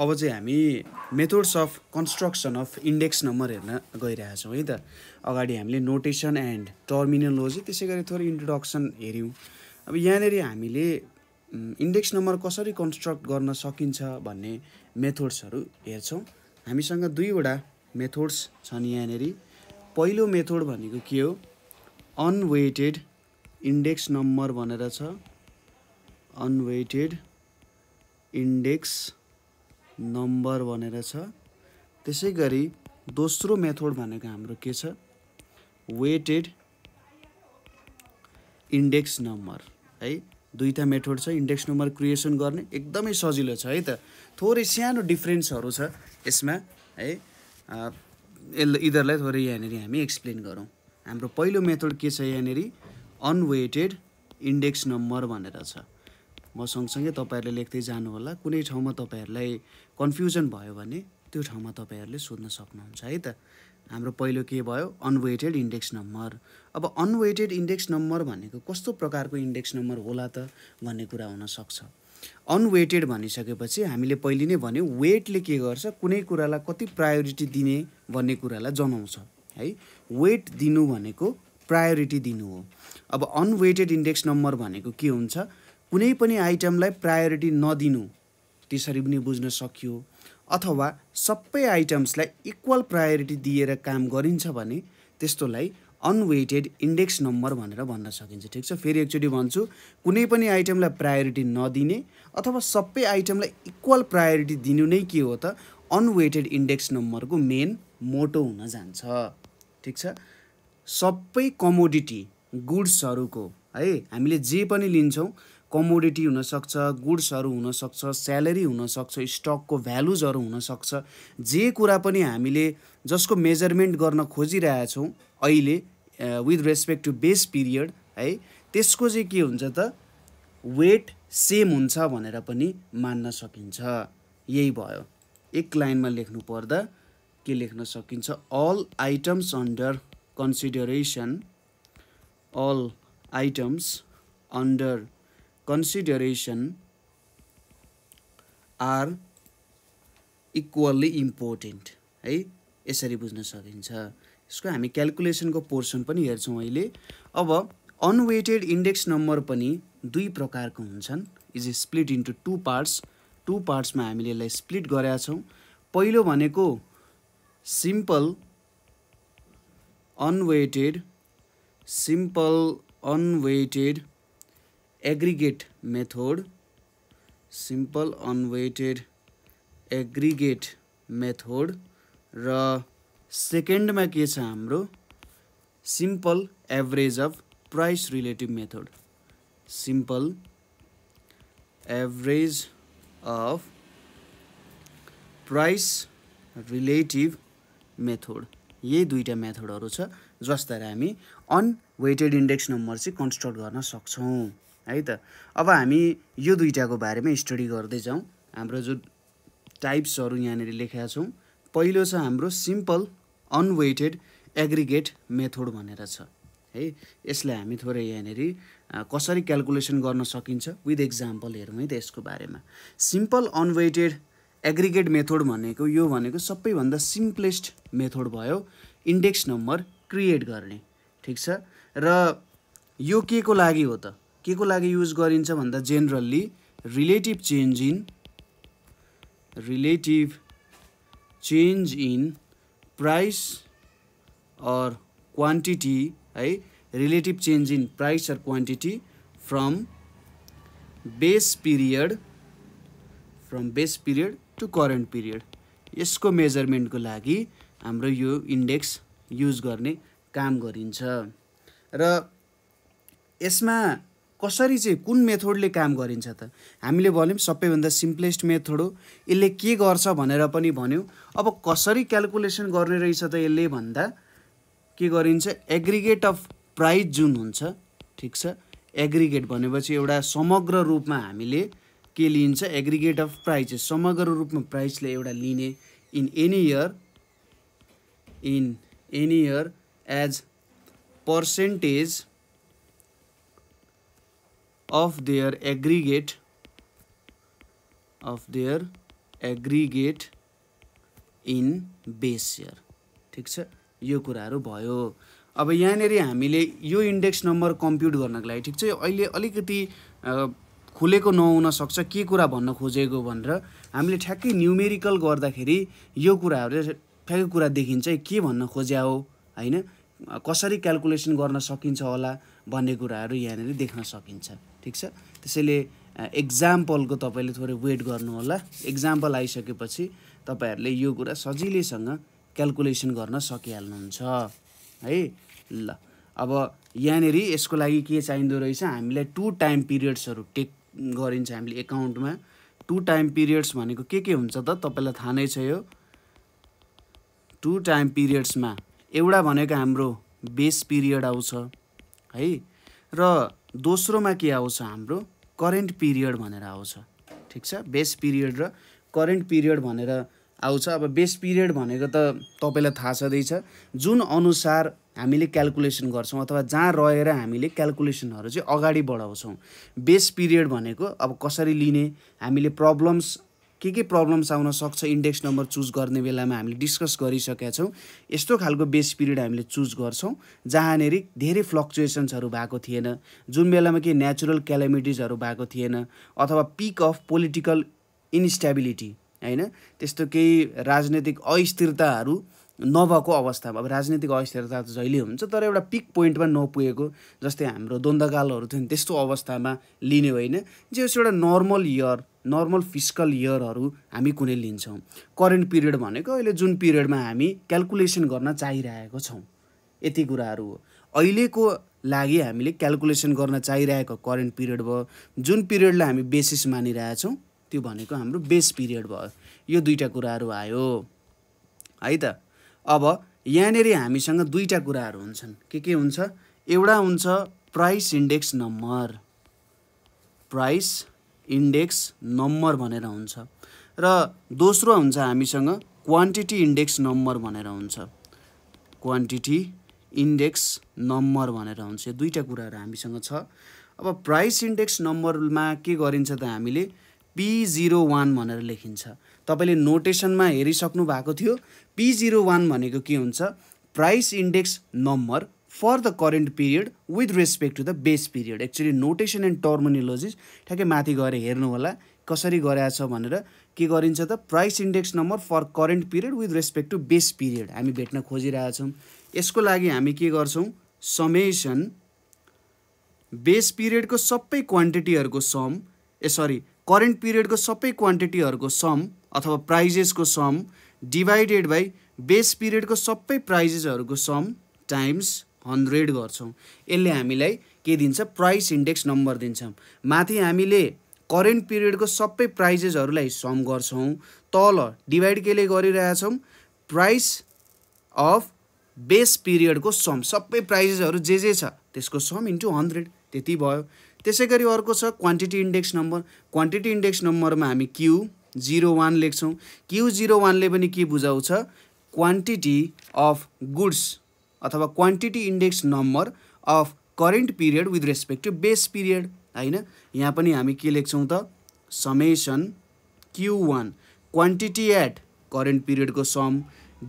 अब चाहिँ हामी methods of construction of index number हेर्न गइरहेछौँ है त अगाडि हामीले नोटेसन एन्ड टर्मिनोलोजी त्यसै गरी थोरै इन्ट्रोडक्सन हेऱ्यौँ अब यहाँनिर हामीले इन्डेक्स नम्बर कसरी कन्स्ट्रक्ट गर्न सकिन्छ भन्ने मेथड्सहरू हेर्छौँ हामीसँग दुईवटा मेथड्स छन् यहाँनिर पहिलो मेथड भनेको के हो अनवेटेड इन्डेक्स नम्बर भनेर छ अनवेटेड इन्डेक्स नम्बर भनेर छ त्यसै गरी दोस्रो मेथड भनेको हाम्रो के छ वेटेड इन्डेक्स नम्बर है दुईवटा मेथड छ इन्डेक्स नम्बर क्रिएसन गर्ने एकदमै सजिलो छ है त थोरै सानो डिफ्रेन्सहरू छ यसमा है यसले यिनीहरूलाई थोरै यहाँनिर हामी एक्सप्लेन गरौँ हाम्रो पहिलो मेथड के छ यहाँनिर अनवेटेड इन्डेक्स नम्बर भनेर छ म सँगसँगै तपाईँहरूले लेख्दै जानुहोला कुनै ठाउँमा तपाईँहरूलाई कन्फ्युजन भयो भने त्यो ठाउँमा तपाईँहरूले सोध्न सक्नुहुन्छ है त हाम्रो पहिलो के भयो अनवेटेड इन्डेक्स नम्बर अब अनवेटेड इन्डेक्स नम्बर भनेको कस्तो प्रकारको इन्डेक्स नम्बर होला त भन्ने कुरा हुनसक्छ अनवेटेड भनिसकेपछि हामीले पहिले नै भन्यो वेटले के गर्छ कुनै कुरालाई कति प्रायोरिटी दिने भन्ने कुरालाई जनाउँछ है वेट दिनु भनेको प्रायोरिटी दिनु हो अब अनवेटेड इन्डेक्स नम्बर भनेको के हुन्छ कुनै पनि आइटमलाई प्रायोरिटी नदिनु त्यसरी पनि बुझ्न सकियो अथवा सबै आइटम्सलाई इक्वल प्रायोरिटी दिएर काम गरिन्छ भने त्यस्तोलाई अनवेटेड इन्डेक्स नम्बर भनेर भन्न सकिन्छ ठिक छ फेरि एकचोटि भन्छु कुनै पनि आइटमलाई प्रायोरिटी नदिने अथवा सबै आइटमलाई इक्वल प्रायोरिटी दिनु नै के हो त अनवेटेड इन्डेक्स नम्बरको मेन मोटो हुन जान्छ ठिक छ सबै कमोडिटी गुड्सहरूको है हामीले जे पनि लिन्छौँ कमोडिटी हुनसक्छ गुड्सहरू हुनसक्छ स्यालेरी हुनसक्छ स्टकको भ्यालुजहरू हुनसक्छ जे कुरा पनि हामीले जसको मेजरमेन्ट गर्न खोजिरहेछौँ अहिले with respect to base period है त्यसको चाहिँ के हुन्छ त वेट सेम हुन्छ भनेर पनि मान्न सकिन्छ यही भयो एक लाइनमा लेख्नु पर्दा के लेख्न सकिन्छ all items under consideration all items under consideration are equally important है यसरी बुझ्न सकिन्छ यसको हामी क्यालकुलेसनको पोर्सन पनि हेर्छौँ अहिले अब अनवेटेड इन्डेक्स नम्बर पनि दुई प्रकारको हुन्छन् is split into two parts two पार्ट्समा हामीले यसलाई स्प्लिट गरेका छौँ पहिलो भनेको simple unweighted simple unweighted aggregate method simple unweighted aggregate method र सेकेन्डमा के छ हाम्रो simple average of price relative method simple average of price relative method यही दुईवटा मेथडहरू छ जसद्वारा हामी अनवेटेड इन्डेक्स नम्बर चाहिँ कन्स्ट्रक्ट गर्न सक्छौँ है त अब हामी यो दुइटाको बारेमा स्टडी गर्दैछौँ हाम्रो जो टाइप्सहरू यहाँनिर लेखेका छौँ पहिलो छ हाम्रो सिम्पल अनवेटेड एग्रिगेट मेथोड भनेर छ है यसलाई हामी थोरै यहाँनिर कसरी क्यालकुलेसन गर्न सकिन्छ विथ इक्जाम्पल हेरौँ है त यसको बारेमा सिम्पल अनवेटेड एग्रिगेट मेथोड भनेको यो भनेको सबैभन्दा सिम्पलेस्ट मेथोड भयो इन्डेक्स नम्बर क्रिएट गर्ने ठिक छ र यो के को लागि हो त के को लागि युज गरिन्छ भन्दा generally relative change in relative change in price or quantity है relative change in price or quantity from base period from base period to current period यसको मेजरमेन्टको लागि हाम्रो यो इन्डेक्स युज गर्ने काम गरिन्छ र यसमा कसरी चाहिँ कुन मेथोडले काम गरिन्छ त हामीले भन्यौँ सबैभन्दा सिम्पलेस्ट मेथड हो यसले के गर्छ भनेर पनि भन्यौँ अब कसरी क्यालकुलेसन गर्ने रहेछ त यसले भन्दा के गरिन्छ एग्रिगेट अफ प्राइज जुन हुन्छ ठिक छ एग्रिगेट भनेपछि एउटा समग्र रूपमा हामीले के लिइन्छ एग्रिगेट अफ प्राइजेस समग्र रूपमा प्राइजले एउटा लिने in any year in any year as percentage of their aggregate of their aggregate in base year ठिक छ यो कुराहरू भयो अब यहाँनिर हामीले यो इन्डेक्स नम्बर कम्प्युट गर्नको लागि ठिक छ अहिले अलिकति खुलेको नहुन सक्छ के कुरा भन्न खोजेको भनेर हामीले ठ्याक्कै न्युमेरिकल गर्दाखेरि यो कुराहरू ठ्याक्कै कुरा देखिन्छ के भन्न खोज्या हो होइन कसरी क्यालकुलेसन गर्न सकिन्छ होला भन्ने कुराहरू यहाँनिर देख्न सकिन्छ ठिक छ त्यसैले एक्जाम्पलको तपाईँले थोरै वेट गर्नु गर्नुहोला एक्जाम्पल आइसकेपछि तपाईँहरूले यो कुरा सजिलैसँग क्यालकुलेसन गर्न सकिहाल्नुहुन्छ है ल अब यहाँनिर यसको लागि के चाहिँदो रहेछ हामीलाई टु टाइम पिरियड्सहरू टेक गरिन्छ हामीले एकाउन्टमा टु टाइम पिरियड्स भनेको के के हुन्छ त तपाईँलाई थाहा नै छ यो टु टाइम पिरियड्समा एउटा भनेको हाम्रो बेस पिरियड आउँछ है र दोस्रोमा के आउँछ हाम्रो करेन्ट पिरियड भनेर आउँछ ठिक छ बेस पिरियड र करेन्ट पिरियड भनेर आउँछ अब बेस पिरियड भनेको त तपाईँलाई थाहा छँदैछ जुन अनुसार हामीले क्यालकुलेसन गर्छौँ अथवा जहाँ रहेर हामीले क्यालकुलेसनहरू चाहिँ अगाडि बढाउँछौँ बेस पिरियड भनेको अब कसरी लिने हामीले प्रब्लम्स के के प्रब्लम्स आउन सक्छ इन्डेक्स नम्बर चुज गर्ने बेलामा हामीले डिस्कस गरिसकेका छौँ यस्तो खालको बेस पिरियड हामीले चुज गर्छौँ जहाँनिर धेरै फ्लक्चुएसन्सहरू भएको थिएन जुन बेलामा केही नेचुरल क्यालामिटिजहरू भएको थिएन अथवा पिक अफ पोलिटिकल इन्स्टेबिलिटी होइन त्यस्तो केही राजनैतिक अस्थिरताहरू नभएको अवस्थामा अब राजनीतिक अस्थिरता त जहिले हुन्छ तर एउटा पिक पोइन्टमा नपुगेको जस्तै हाम्रो द्वन्द्वकालहरू थियो नि त्यस्तो अवस्थामा लिने होइन जे होस् एउटा नर्मल इयर नर्मल फिजिकल इयरहरू हामी कुनै लिन्छौँ करेन्ट पिरियड भनेको अहिले जुन पिरियडमा हामी क्यालकुलेसन गर्न चाहिरहेको छौँ यति कुराहरू हो अहिलेको लागि हामीले क्यालकुलेसन गर्न चाहिरहेको करेन्ट पिरियड भयो जुन पिरियडलाई हामी बेसिस मानिरहेछौँ त्यो भनेको हाम्रो बेस पिरियड भयो यो दुईवटा कुराहरू आयो है त अब यहाँनिर हामीसँग दुईवटा कुराहरू हुन्छन् के के हुन्छ एउटा हुन्छ price index number price index number भनेर हुन्छ र दोस्रो हुन्छ हामीसँग क्वान्टिटी इन्डेक्स नम्बर भनेर हुन्छ क्वान्टिटी इन्डेक्स नम्बर भनेर हुन्छ यो दुईवटा कुराहरू हामीसँग छ अब प्राइस इन्डेक्स नम्बरमा के गरिन्छ त हामीले पी जिरो वान भनेर लेखिन्छ तपाईँले नोटेसनमा हेरिसक्नु भएको थियो पी जिरो वान भनेको के हुन्छ price index number for the current period with respect to the base period actually notation and terminologies ठ्याक्कै माथि गएर हेर्नु होला कसरी गराएको छ भनेर के गरिन्छ त price index number for current period with respect to base period हामी भेट्न खोजिरहेछौँ यसको लागि हामी के गर्छौँ समेसन बेस पिरियडको सबै क्वान्टिटीहरूको सम ए सरी करेन्ट पिरियडको सबै क्वान्टिटीहरूको सम अथवा प्राइजेसको सम डिभाइडेड बाई बेस पिरियडको सबै प्राइजेसहरूको सम टाइम्स हन्ड्रेड गर्छौँ यसले हामीलाई के दिन्छ प्राइस इन्डेक्स नम्बर दिन्छ माथि हामीले करेन्ट पिरियडको सबै प्राइजेसहरूलाई सम गर्छौँ तल डिभाइड केले गरिरहेछौँ प्राइस अफ बेस पिरियडको सम सबै प्राइजेसहरू जे जे छ त्यसको सम इन्टु हन्ड्रेड त्यति भयो त्यसै गरी अर्को छ quantity index number quantity index नम्बरमा हामी क्यू जिरो वान लेख्छौँ क्यु जिरो वानले पनि के बुझाउँछ क्वान्टिटी अफ गुड्स अथवा quantity index number of current period with respect to base period होइन यहाँ पनि हामी के लेख्छौँ त summation Q one quantity at current पिरियडको sum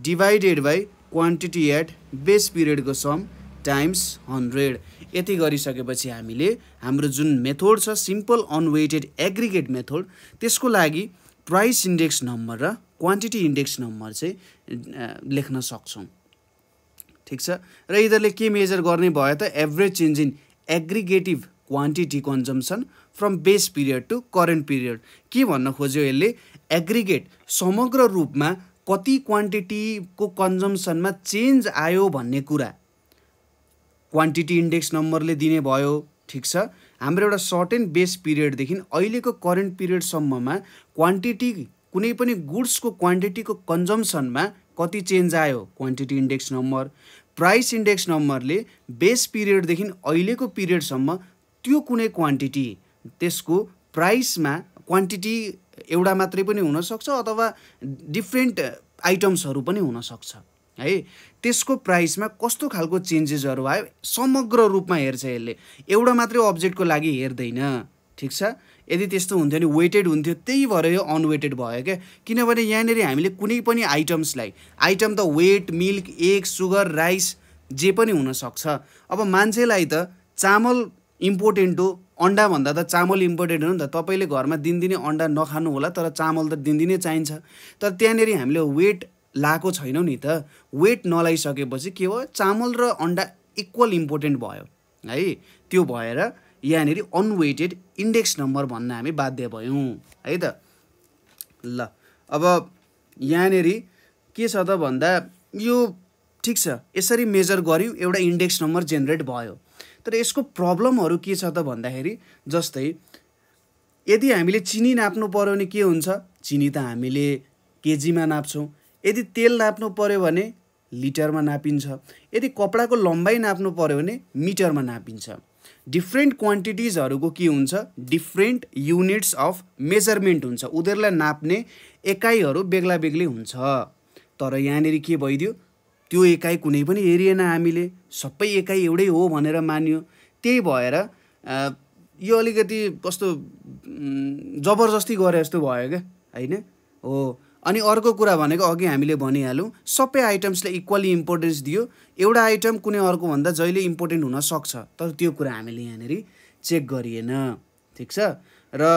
divided by quantity at base पिरियडको सम टाइम्स हन्ड्रेड यति गरिसकेपछि हामीले हाम्रो जुन मेथोड छ सिम्पल अनवेटेड एग्रिगेट मेथोड त्यसको लागि प्राइस इन्डेक्स नम्बर र क्वान्टिटी इन्डेक्स नम्बर चाहिँ लेख्न सक्छौँ ठिक छ र यिनीहरूले के मेजर गर्ने भयो त average change in aggregative quantity consumption from base period to current period के भन्न खोज्यो यसले एग्रिगेट समग्र रूपमा कति क्वान्टिटीको कन्जम्सनमा चेन्ज आयो भन्ने कुरा क्वान्टिटी इन्डेक्स नम्बरले दिने भयो ठिक छ हाम्रो एउटा सर्ट एन्ड बेस पिरियडदेखि अहिलेको करेन्ट पिरियडसम्ममा क्वान्टिटी कुनै पनि गुड्सको क्वान्टिटीको कन्जम्सनमा कति चेन्ज आयो quantity index number price index नम्बरले बेस पिरियडदेखि अहिलेको पिरियडसम्म त्यो कुनै क्वान्टिटी त्यसको प्राइसमा क्वान्टिटी एउटा मात्रै पनि हुनसक्छ अथवा डिफ्रेन्ट आइटम्सहरू पनि हुनसक्छ है त्यसको प्राइसमा कस्तो खालको चेन्जेसहरू आयो समग्र रूपमा हेर्छ यसले एउटा मात्रै अब्जेक्टको लागि हेर्दैन ठिक छ यदि त्यस्तो हुन्थ्यो भने वेटेड हुन्थ्यो त्यही भएर यो अनवेटेड भयो क्या किनभने यहाँनिर हामीले कुनै पनि आइटम्सलाई आइटम त wheat milk egg sugar rice जे पनि हुनसक्छ अब मान्छेलाई त चामल इम्पोर्टेन्ट हो अन्डाभन्दा त चामल इम्पोर्टेन्ट हो नि त तपाईँले घरमा दिनदिनै अन्डा नखानु होला तर चामल त दिनदिनै चाहिन्छ तर त्यहाँनिर हामीले वेट लाएको छैनौँ नि त वेट नलाइसकेपछि के भयो चामल र अन्डा इक्वल इम्पोर्टेन्ट भयो है त्यो भएर यहाँनिर अनवेटेड इन्डेक्स नम्बर भन्न हामी बाध्य भयौँ है त ल अब यहाँनिर के छ त भन्दा यो ठिक छ यसरी मेजर गऱ्यौँ एउटा इन्डेक्स नम्बर जेनेरेट भयो तर यसको प्रब्लमहरू के छ त भन्दाखेरि जस्तै यदि हामीले चिनी नाप्नु पऱ्यो भने के हुन्छ चिनी त हामीले केजीमा नाप्छौँ यदि तेल नाप्नु पऱ्यो भने लिटरमा नापिन्छ यदि कपडाको लम्बाइ नाप्नु पऱ्यो भने मिटरमा नापिन्छ डिफ्रेन्ट क्वान्टिटिजहरूको के हुन्छ डिफ्रेन्ट युनिट्स अफ मेजरमेन्ट हुन्छ उनीहरूलाई नाप्ने एकाइहरू बेग्ला बेग्लै हुन्छ तर यहाँनिर के भइदियो त्यो एकाइ कुनै पनि हेरिएन हामीले सबै एकाइ एउटै हो भनेर मान्यो त्यही भएर यो अलिकति कस्तो जबरजस्ती गरे जस्तो भयो क्या होइन हो अनि अर्को कुरा भनेको अघि हामीले भनिहालौँ सबै आइटम्सले इक्वली इम्पोर्टेन्स दियो एउटा आइटम कुनै अर्कोभन्दा जहिले इम्पोर्टेन्ट हुनसक्छ तर त्यो कुरा हामीले यहाँनिर चेक गरिएन ठिक छ र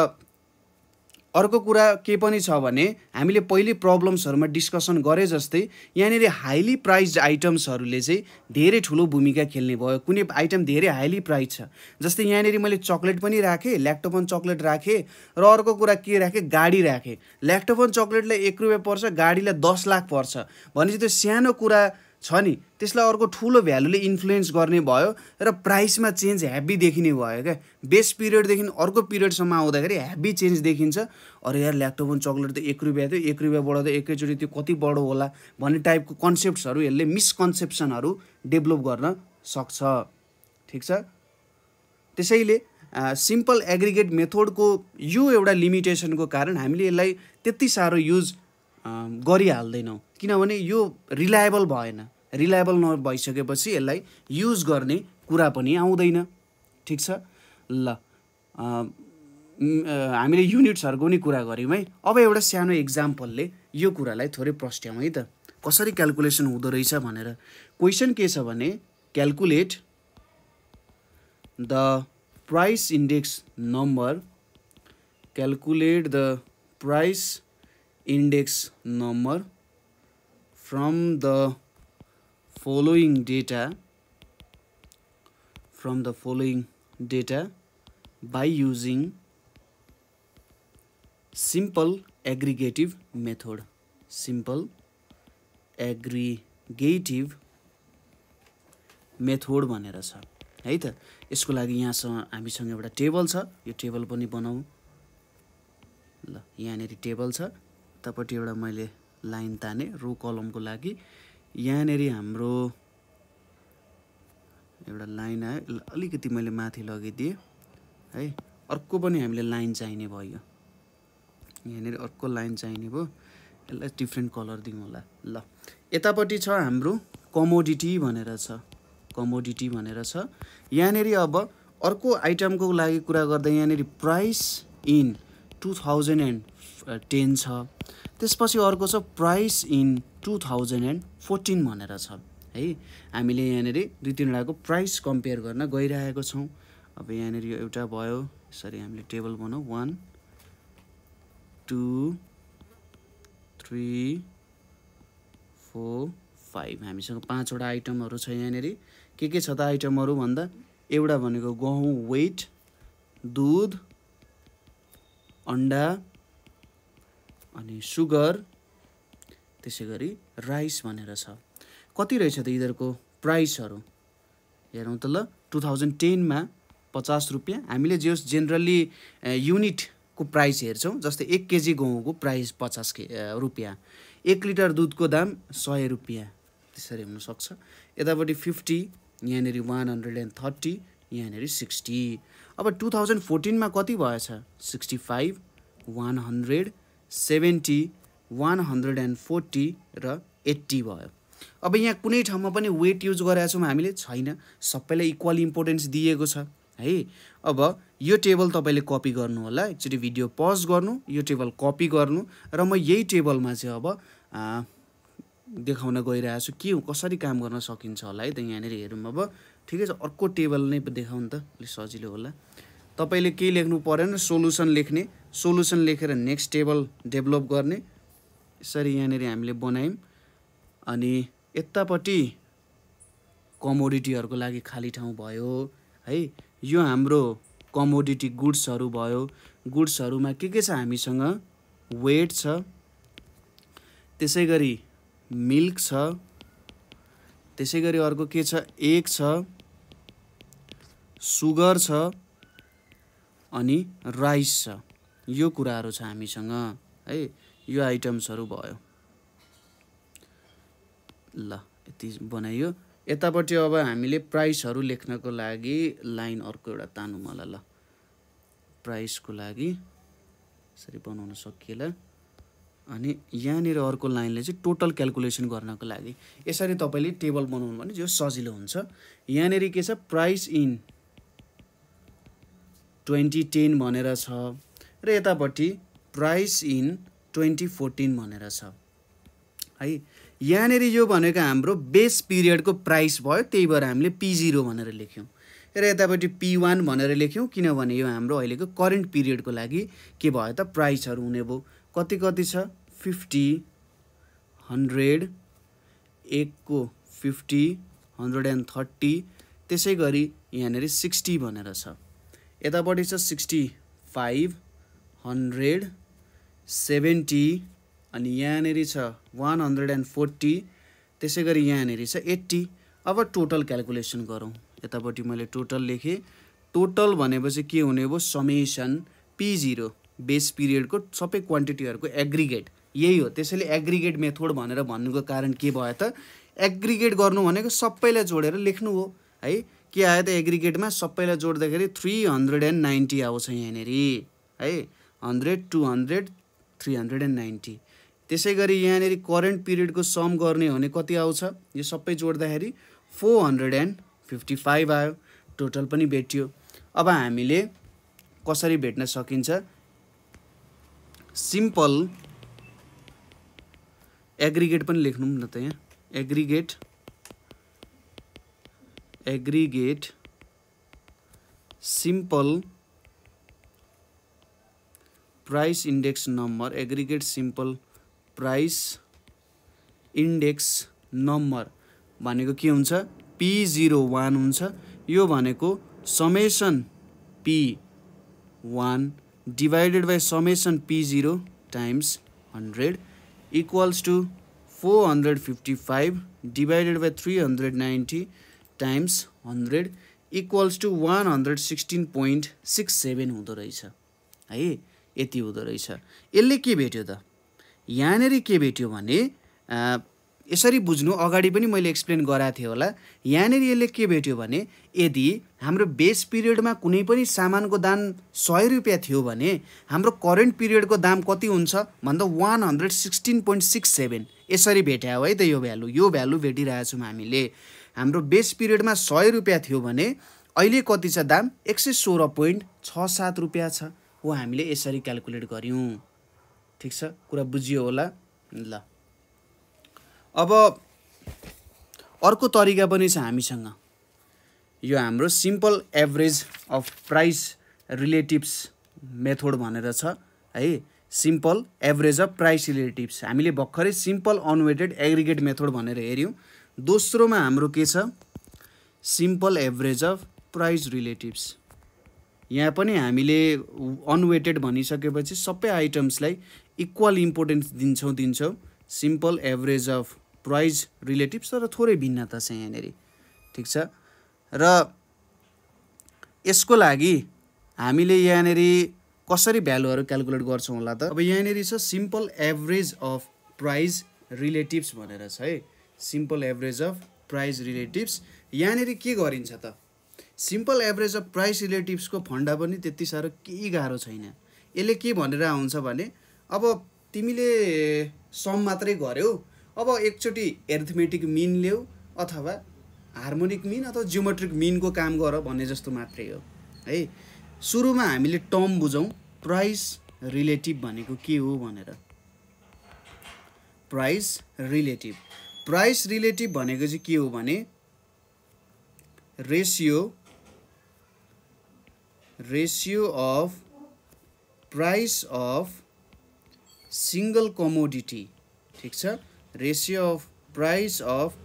अर्को कुरा के पनि छ भने हामीले पहिले प्रब्लम्सहरूमा डिस्कसन गरे जस्तै यहाँनिर हाइली प्राइज आइटम्सहरूले चाहिँ धेरै ठुलो भूमिका खेल्ने भयो कुनै आइटम धेरै हाइली प्राइज छ जस्तै यहाँनिर मैले चक्लेट पनि राखेँ अन चक्लेट राखेँ र अर्को कुरा के राखेँ गाडी राखेँ अन चक्लेटलाई एक रुपियाँ पर्छ गाडीलाई दस लाख पर्छ भनेपछि त्यो सानो कुरा छ नि त्यसलाई अर्को ठुलो भ्यालुले इन्फ्लुएन्स गर्ने भयो र प्राइसमा चेन्ज ह्याबी देखिने भयो क्या बेस पिरियडदेखि अर्को पिरियडसम्म आउँदाखेरि ह्याबी चेन्ज देखिन्छ अरे यार अनि चक्लेट त एक रुपियाँ थियो एक रुपियाँबाट बढाउँदा एकैचोटि त्यो कति बढो होला भन्ने टाइपको कन्सेप्ट्सहरू यसले मिसकन्सेप्सनहरू डेभलप गर्न सक्छ ठिक छ त्यसैले सिम्पल एग्रिगेट मेथोडको यो एउटा लिमिटेसनको कारण हामीले यसलाई त्यति साह्रो युज गरिहाल्दैनौँ किनभने यो रिलायबल भएन रिलायबल नभइसकेपछि यसलाई युज गर्ने कुरा पनि आउँदैन ठिक छ ल हामीले युनिट्सहरूको नि कुरा गऱ्यौँ है अब एउटा सानो इक्जाम्पलले यो कुरालाई थोरै प्रस्ट्याउँ है त कसरी क्यालकुलेसन हुँदो रहेछ भनेर क्वेसन के छ भने calculate the price index number calculate the price index number from the following data from the following data by using simple aggregative method simple aggregative method भनेर छ है त यसको लागि यहाँसँग हामीसँग एउटा टेबल छ यो टेबल पनि बनाउँ ल यहाँनिर टेबल छ यतापट्टि एउटा मैले लाइन ताने रो कलमको लागि यहाँनिर हाम्रो एउटा लाइन आयो अलिकति मैले माथि लगिदिएँ है अर्को पनि हामीले लाइन चाहिने भयो यहाँनिर अर्को लाइन चाहिने भयो यसलाई डिफ्रेन्ट कलर दिउँ होला ल यतापट्टि छ हाम्रो कमोडिटी भनेर छ कमोडिटी भनेर छ यहाँनिर अब अर्को आइटमको लागि कुरा गर्दा यहाँनिर price in two thousand and ten छ त्यसपछि अर्को छ price in two thousand and fourteen भनेर छ है हामीले यहाँनिर दुई तिनवटाको प्राइस कम्पेयर गर्न गइरहेको छौँ अब यहाँनिर यो एउटा भयो यसरी हामीले टेबल बनाऊ one two three four five हामीसँग पाँचवटा आइटमहरू छ यहाँनिर के के छ त आइटमहरू भन्दा एउटा भनेको गहुँ वेट दुध अन्डा अनि सुगर त्यसै गरी राइस भनेर छ कति रहेछ त यिनीहरूको प्राइसहरू हेरौँ त ल टु थाउजन्ड टेनमा पचास रुपियाँ हामीले जे होस् जेनरली युनिटको प्राइस हेर्छौँ जस्तै एक केजी गहुँको प्राइस पचास के रुपियाँ एक लिटर दुधको दाम सय रुपियाँ त्यसरी हुनसक्छ यतापट्टि फिफ्टी यहाँनिर वान हन्ड्रेड एन्ड थर्टी यहाँनिर सिक्सटी अब टु थाउजन्ड फोर्टिनमा कति भएछ sixty five one hundred seventy one hundred and forty र एट्टी भयो अब यहाँ कुनै ठाउँमा पनि वेट युज गरेका छौँ हामीले छैन सबैलाई इक्वल इम्पोर्टेन्स दिएको छ है अब यो टेबल तपाईँले कपी गर्नु होला एकचोटि भिडियो पज गर्नु यो टेबल कपी गर्नु र म यही टेबलमा चाहिँ अब देखाउन गइरहेको छु के कसरी काम गर्न सकिन्छ होला है त यहाँनिर हेरौँ अब ठिकै छ अर्को टेबल नै देखाउनु त अलिक सजिलो होला तपाईँले केही लेख्नु परेन सोलुसन लेख्ने सोलुसन लेखेर नेक्स्ट टेबल डेभलप गर्ने यसरी यहाँनिर हामीले बनायौँ अनि यतापट्टि कमोडिटीहरूको लागि खाली ठाउँ भयो है यो हाम्रो कमोडिटी गुड्सहरू भयो गुड्सहरूमा के के छ हामीसँग वेट छ त्यसै गरी मिल्क छ त्यसै गरी अर्को के छ एग छ सुगर छ अनि राइस छ यो कुराहरू छ हामीसँग है यो आइटम्सहरू भयो ल यति बनाइयो यतापट्टि अब हामीले प्राइसहरू लेख्नको लागि लाइन अर्को एउटा तानु मलाई ल प्राइसको लागि यसरी बनाउन सकिएला अनि यहाँनिर अर्को लाइनले चाहिँ टोटल क्यालकुलेसन गर्नको लागि यसरी तपाईँले टेबल बनाउनु भने जो सजिलो हुन्छ यहाँनिर के छ प्राइस इन ट्वेन्टी टेन भनेर छ र यतापट्टि प्राइस इन ट्वेन्टी फोर्टिन भनेर छ है यहाँनिर यो भनेको हाम्रो बेस पिरियडको प्राइस भयो त्यही भएर हामीले पी जिरो भनेर लेख्यौँ र यतापट्टि पी वान भनेर लेख्यौँ किनभने यो हाम्रो अहिलेको करेन्ट पिरियडको लागि के भयो त प्राइसहरू हुने भयो कति कति छ फिफ्टी हन्ड्रेड एकको फिफ्टी हन्ड्रेड एन्ड थर्टी त्यसै गरी यहाँनिर सिक्सटी भनेर छ यतापट्टि छ सिक्सटी फाइभ हन्ड्रेड सेभेन्टी अनि यहाँनिर छ वान हन्ड्रेड एन्ड फोर्टी त्यसै गरी यहाँनिर छ एट्टी अब टोटल क्यालकुलेसन गरौँ यतापट्टि मैले टोटल लेखेँ टोटल भनेपछि के हुने भयो समेसन पी जिरो बेस पिरियडको सबै क्वान्टिटीहरूको एग्रिगेट यही हो त्यसैले एग्रिगेट मेथोड भनेर भन्नुको कारण के भयो त एग्रिगेट गर्नु भनेको सबैलाई जोडेर लेख्नु हो है के आयो त एग्रिगेटमा सबैलाई जोड्दाखेरि थ्री हन्ड्रेड एन्ड नाइन्टी आउँछ यहाँनिर है hundred two hundred three hundred and ninety त्यसै गरी यहाँनिर करेन्ट पिरियडको सम गर्ने हो भने कति आउँछ यो सबै जोड्दाखेरि four hundred and fifty five आयो टोटल पनि भेटियो अब हामीले कसरी भेट्न सकिन्छ सिम्पल एग्रिगेट पनि लेख्नु न त यहाँ aggregate aggregate simple price index number aggregate simple price index number भनेको के हुन्छ पी जिरो वान हुन्छ यो भनेको summation P one divided by summation P zero times hundred equals to four hundred fifty five divided by three hundred ninety times hundred equals to one hundred sixteen point six seven हुँदो रहेछ है यति हुँदो रहेछ यसले के भेट्यो त यहाँनिर के भेट्यो भने यसरी बुझ्नु अगाडि पनि मैले एक्सप्लेन गराएको थिएँ होला यहाँनिर यसले के भेट्यो भने यदि हाम्रो बेस पिरियडमा कुनै पनि सामानको दाम सय रुपियाँ थियो भने हाम्रो करेन्ट पिरियडको दाम कति हुन्छ भन्दा one hundred sixteen point six seven यसरी भेट्यायो है त यो भ्यालु यो भ्यालु भेटिरहेछौँ हामीले हाम्रो बेस पिरियडमा सय रुपियाँ थियो भने अहिले कति छ दाम एक सय सोह्र पोइन्ट छ सात रुपियाँ छ हो हामीले यसरी क्यालकुलेट गऱ्यौँ ठिक छ कुरा बुझियो होला ल अब अर्को तरिका पनि छ हामीसँग यो हाम्रो simple average of price relatives method भनेर छ है simple average of price relatives हामीले भर्खरै सिम्पल अनवेटेड एग्रिगेट मेथोड भनेर हेऱ्यौँ दोस्रोमा हाम्रो के छ simple average of price relatives यहाँ पनि हामीले अनवेटेड भनिसकेपछि सबै आइटम्सलाई इक्वल इम्पोर्टेन्स दिन्छौँ दिन्छौँ simple average of price relatives र थोरै भिन्नता छ यहाँनिर ठिक छ र यसको लागि हामीले यहाँनिर कसरी भ्यालुहरू क्यालकुलेट गर्छौँ होला त अब यहाँनिर छ simple average of price relatives भनेर छ है simple average of price relatives यहाँनिर के गरिन्छ त सिम्पल एभरेज अफ प्राइस रिलेटिभ्सको फन्डा पनि त्यति साह्रो केही गाह्रो छैन यसले के भनेर आउँछ भने अब तिमीले सम मात्रै गऱ्यौ अब एकचोटि एर्थमेटिक मिन ल्याऊ अथवा हार्मोनिक मिन अथवा जियोमेट्रिक मिनको काम गर भन्ने जस्तो मात्रै हो है सुरुमा हामीले टर्म बुझौँ प्राइस रिलेटिभ भनेको के हो भनेर प्राइस रिलेटिभ प्राइस रिलेटिभ भनेको चाहिँ के हो भने ratio ratio of price of single commodity ठिक छ ratio of price of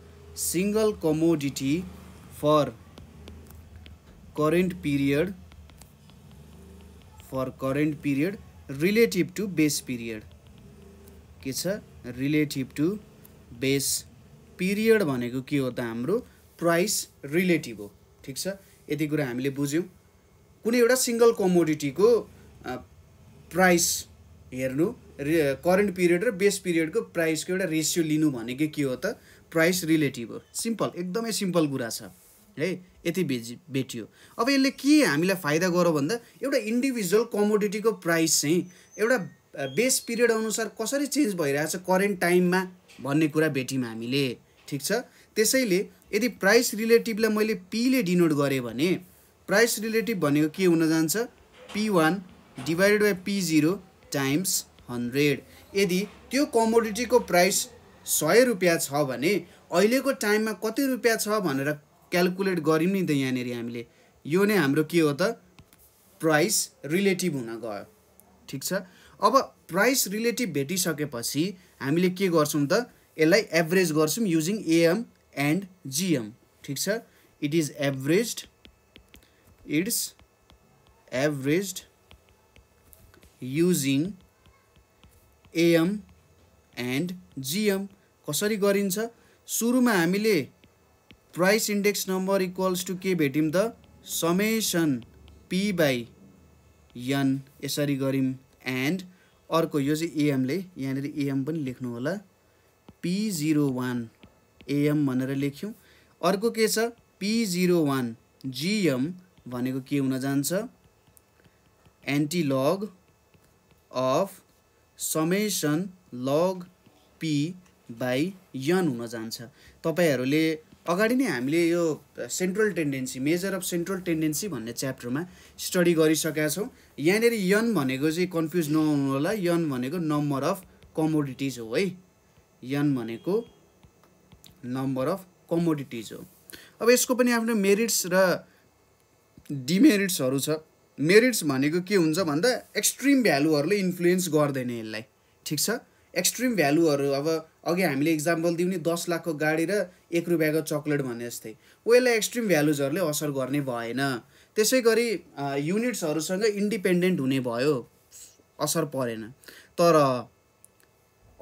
single commodity for current period for current period relative to base period के छ रिलेटिभ टु बेस पिरियड भनेको के हो त हाम्रो प्राइस रिलेटिभ हो ठिक छ यति कुरा हामीले बुझ्यौँ कुनै एउटा सिङ्गल कमोडिटीको प्राइस हेर्नु करेन्ट पिरियड र बेस पिरियडको प्राइसको एउटा रेसियो लिनु भनेको के हो त प्राइस रिलेटिभ हो सिम्पल एकदमै सिम्पल कुरा छ है यति बेची बेटियो अब यसले के हामीलाई फाइदा गर्यो भन्दा एउटा इन्डिभिजुअल कमोडिटीको प्राइस चाहिँ एउटा बेस पिरियड अनुसार कसरी चेन्ज भइरहेछ करेन्ट टाइममा भन्ने कुरा भेट्यौँ हामीले ठिक छ त्यसैले यदि प्राइस रिलेटिभलाई मैले पीले डिनोट गरेँ भने प्राइस रिलेटिभ भनेको के हुन जान्छ P one divided by P zero times hundred यदि त्यो कमोडिटीको प्राइस सय रुपियाँ छ भने अहिलेको टाइममा कति रुपियाँ छ भनेर क्यालकुलेट गऱ्यौँ नि त यहाँनिर हामीले यो नै हाम्रो के हो त प्राइस रिलेटिभ हुन गयो ठिक छ अब प्राइस रिलेटिभ भेटिसकेपछि हामीले के गर्छौँ त यसलाई एभरेज गर्छौँ युजिङ एएम एन्ड जिएम ठिक छ it is average it's averaged using AM and GM कसरी गरिन्छ सुरुमा हामीले प्राइस इन्डेक्स नम्बर इक्वल्स टु के भेट्यौँ त समेसन पी बाई यन यसरी गऱ्यौँ एन्ड अर्को यो चाहिँ एएमले यहाँनिर एएम पनि लेख्नु होला पी जिरो वान एएम भनेर लेख्यौँ अर्को के छ पी जिरो वान जिएम भनेको के हुन जान्छ anti log of summation log P by N हुन जान्छ तपाईँहरूले अगाडि नै हामीले यो central tendency measure of central tendency भन्ने च्याप्टरमा स्टडी गरिसकेका छौँ यहाँनिर यन भनेको चाहिँ कन्फ्युज नहुनु होला यन भनेको नम्बर अफ कमोडिटिज हो है यन भनेको नम्बर अफ कमोडिटिज हो अब यसको पनि आफ्नो मेरिट्स र डिमेरिट्सहरू छ मेरिट्स भनेको के हुन्छ भन्दा एक्सट्रिम भ्यालुहरूले इन्फ्लुएन्स गर्दैन यसलाई ठिक छ एक्सट्रिम भ्यालुहरू अब अघि हामीले इक्जाम्पल दिउँ नि दस लाखको गाडी र एक रुपियाँको चक्लेट भने जस्तै ऊ यसलाई एक्सट्रिम भ्यालुजहरूले असर गर्ने भएन त्यसै गरी युनिट्सहरूसँग इन्डिपेन्डेन्ट हुने भयो असर परेन तर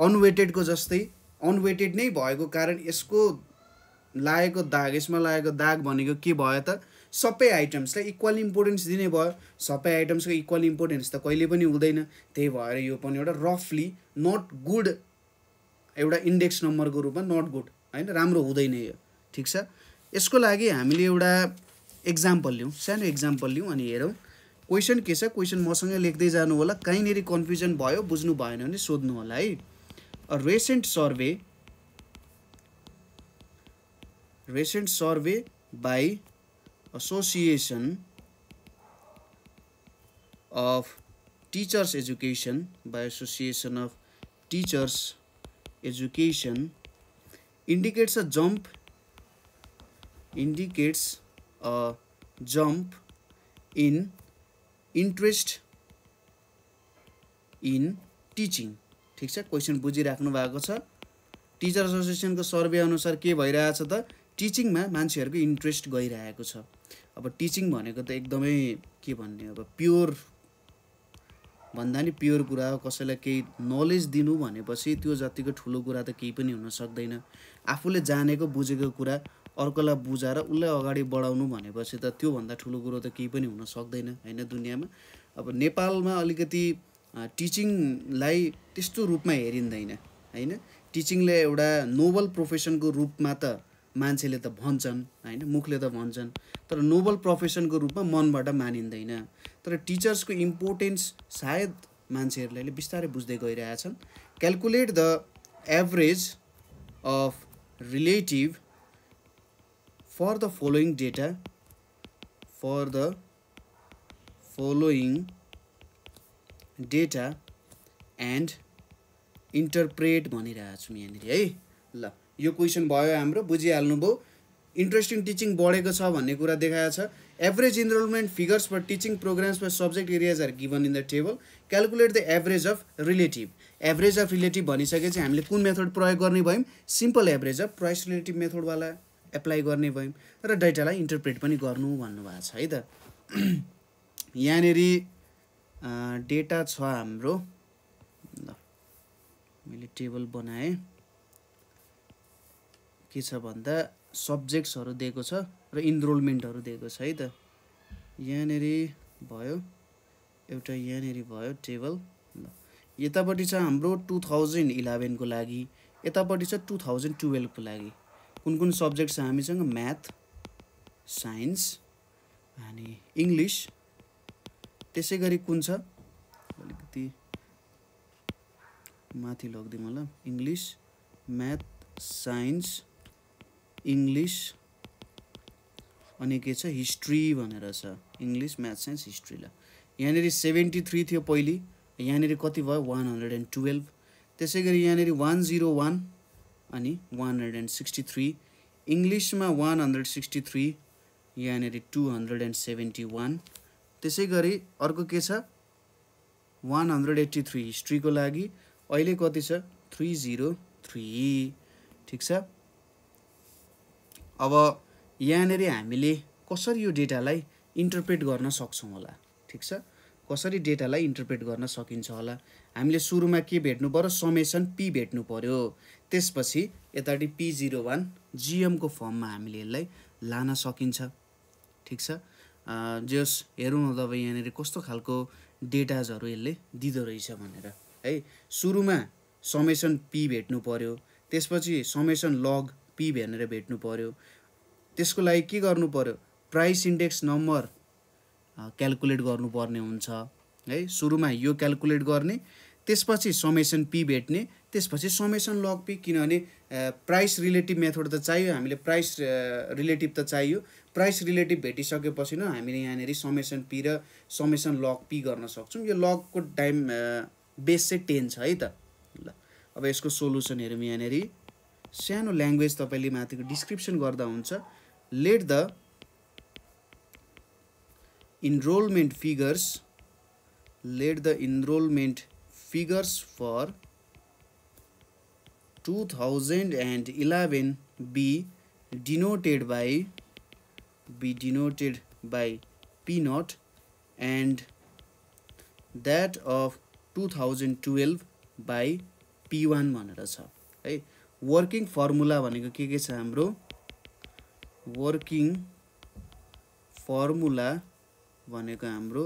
अनवेटेडको जस्तै अनवेटेड नै भएको कारण यसको लागेको दाग यसमा लागेको दाग भनेको के भयो त सबै आइटम्सलाई इक्वल इम्पोर्टेन्स दिने भयो सबै आइटम्सको इक्वल इम्पोर्टेन्स त कहिले पनि हुँदैन त्यही भएर यो पनि एउटा रफली नट गुड एउटा इन्डेक्स नम्बरको रूपमा नट गुड होइन राम्रो हुँदैन यो ठिक छ यसको लागि हामीले एउटा एक्जाम्पल लिउँ सानो एक्जाम्पल लिउँ अनि हेरौँ क्वेसन के छ क्वेसन मसँगै लेख्दै जानु होला कहीँनिर कन्फ्युजन भयो बुझ्नु भएन भने सोध्नु होला है recent survey recent survey by Association of Teachers Education by Association of Teachers Education indicates a jump indicates a jump in interest in teaching ठिक छ क्वेसन बुझिराख्नु भएको छ टिचर एसोसिएसनको सर्वे अनुसार के भइरहेछ त टिचिङमा मान्छेहरूको इन्ट्रेस्ट गइरहेको छ अब टिचिङ भनेको त एकदमै के भन्ने अब प्योर भन्दा नि प्योर कुरा कसैलाई केही नलेज दिनु भनेपछि त्यो जतिको ठुलो कुरा त केही पनि हुन सक्दैन आफूले जानेको बुझेको कुरा अर्कोलाई बुझाएर उसलाई अगाडि बढाउनु भनेपछि त त्योभन्दा ठुलो कुरो त केही पनि हुन सक्दैन होइन दुनियाँमा अब नेपालमा अलिकति टिचिङलाई त्यस्तो रूपमा हेरिँदैन होइन टिचिङले एउटा नोबल प्रोफेसनको रूपमा त मान्छेले त भन्छन् होइन मुखले त भन्छन् तर नोबल प्रोफेसनको रूपमा मनबाट मानिँदैन तर टिचर्सको इम्पोर्टेन्स सायद मान्छेहरूले अहिले बिस्तारै बुझ्दै गइरहेछन् calculate the average of relative for the following data for the following data and interpret भनिरहेको छौँ यहाँनिर है ल यो क्वेसन भयो हाम्रो बुझिहाल्नुभयो इन्ट्रेस्टिङ टिचिङ बढेको छ भन्ने कुरा देखाएको छ average enrolment figures for teaching programs for subject areas are given in the table calculate the average of relative average of relative भनिसकेपछि हामीले कुन मेथड प्रयोग गर्ने भयौँ simple average of price relative मेथडवाला एप्लाई गर्ने भयौँ र डेटालाई इन्टरप्रेट पनि गर्नु भन्नुभएको छ है त यहाँनिर डेटा छ हाम्रो ल मैले टेबल बनाएँ के छ भन्दा सब्जेक्ट्सहरू दिएको छ र इनरोलमेन्टहरू दिएको छ है त यहाँनिर भयो एउटा यहाँनिर भयो टेबल ल यतापट्टि छ हाम्रो टु थाउजन्ड इलेभेनको लागि यतापट्टि छ टु थाउजन्ड टुवेल्भको लागि कुन कुन सब्जेक्ट छ हामीसँग म्याथ साइन्स अनि इङ्ग्लिस त्यसै गरी कुन छ अलिकति माथि लगिदिउँ होला इङ्ग्लिस म्याथ साइन्स इङ्ग्लिस अनि के छ हिस्ट्री भनेर छ इङ्ग्लिस म्याथ साइन्स हिस्ट्रीलाई यहाँनिर सेभेन्टी थ्री थियो पहिले यहाँनिर कति भयो वान हन्ड्रेड एन्ड टुवेल्भ त्यसै गरी यहाँनिर वान जिरो वान अनि one hundred and sixty three इङ्ग्लिसमा वान हन्ड्रेड सिक्सटी थ्री यहाँनिर two hundred and seventy one त्यसै गरी अर्को के छ वान हन्ड्रेड एट्टी थ्री हिस्ट्रीको लागि अहिले कति छ थ्री जिरो थ्री ठिक छ अब यहाँनिर हामीले कसरी यो डेटालाई इन्टरप्रेट गर्न सक्छौँ होला ठिक छ कसरी डेटालाई इन्टरप्रेट गर्न सकिन्छ होला हामीले सुरुमा के भेट्नु पऱ्यो समेसन पी भेट्नु पऱ्यो त्यसपछि यतापट्टि पी जिरो वान जिएमको फर्ममा हामीले यसलाई लान सकिन्छ ठिक छ जस हेरौँ न तपाईँ यहाँनिर कस्तो खालको डेटाजहरू यसले दिँदो रहेछ भनेर है सुरुमा समेसन पी भेट्नु पऱ्यो त्यसपछि समेसन लग पी भनेर भेट्नु पऱ्यो त्यसको लागि के गर्नु पऱ्यो प्राइस इन्डेक्स नम्बर क्यालकुलेट गर्नुपर्ने हुन्छ है सुरुमा यो क्यालकुलेट गर्ने त्यसपछि समेसन पी भेट्ने त्यसपछि समेसन लग पी किनभने प्राइस रिलेटिभ मेथड त चाहियो हामीले प्राइस रिलेटिभ त चाहियो प्राइस रिलेटिभ भेटिसकेपछि न हामीले यहाँनिर समेसन पी र समेसन लग पी गर्न सक्छौँ यो लगको टाइम बेस चाहिँ टेन छ है त ल अब यसको सोल्युसन हेरौँ यहाँनिर सानो ल्याङ्ग्वेज तपाईँले माथिको डिस्क्रिप्सन गर्दा हुन्छ let the enrolment figures let the enrolment figures for two thousand and eleven be denoted by be denoted by P naught and that of two thousand twelve by P one भनेर छ है working formula भनेको के के छ हाम्रो working formula भनेको हाम्रो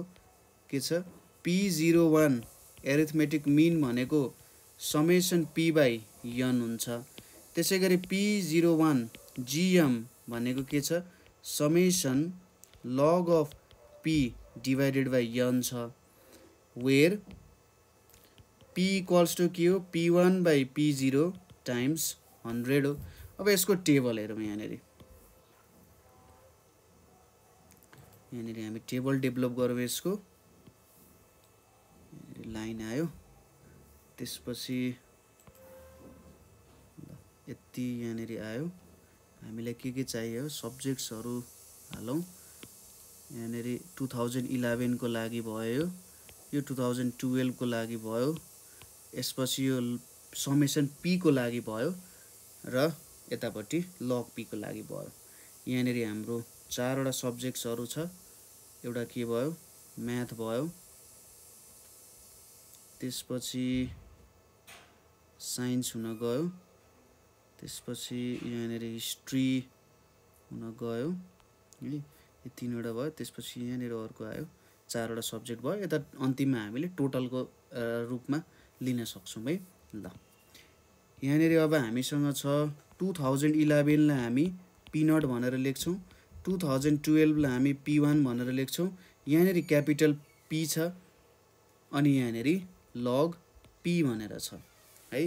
के छ P zero one arithmetic mean भनेको समेसन पी बाई यन हुन्छ त्यसै गरी पी जिरो वान जिएम भनेको के छ summation log of P divided by N छ वेयर पी इक्वल्स टु के हो P one by P zero times hundred हो अब यसको टेबल हेरौँ यहाँनिर यहाँनिर हामी टेबल डेभलप गरौँ यसको लाइन आयो त्यसपछि यति यहाँनिर आयो हामीलाई के के चाहियो सब्जेक्ट्सहरू हालौँ यहाँनिर टु थाउजन्ड इलेभेनको लागि भयो यो टु थाउजन्ड टुवेल्भको लागि भयो यसपछि यो समेसन पीको लागि भयो र यतापट्टि लग पीको लागि भयो यहाँनिर हाम्रो चारवटा सब्जेक्ट्सहरू छ एउटा के भयो म्याथ भयो त्यसपछि साइन्स हुन गयो त्यसपछि यहाँनिर हिस्ट्री हुन गयो है यो तिनवटा भयो त्यसपछि यहाँनिर अर्को आयो चारवटा सब्जेक्ट भयो यता अन्तिममा हामीले टोटलको रूपमा लिन सक्छौँ है ल यहाँनिर अब हामीसँग छ टु थाउजन्ड इलेभेनलाई हामी पिनट भनेर लेख्छौँ टु थाउजन्ड टुवेल्भलाई हामी पी वान भनेर लेख्छौँ यहाँनिर क्यापिटल पी छ अनि यहाँनिर लग पी भनेर छ है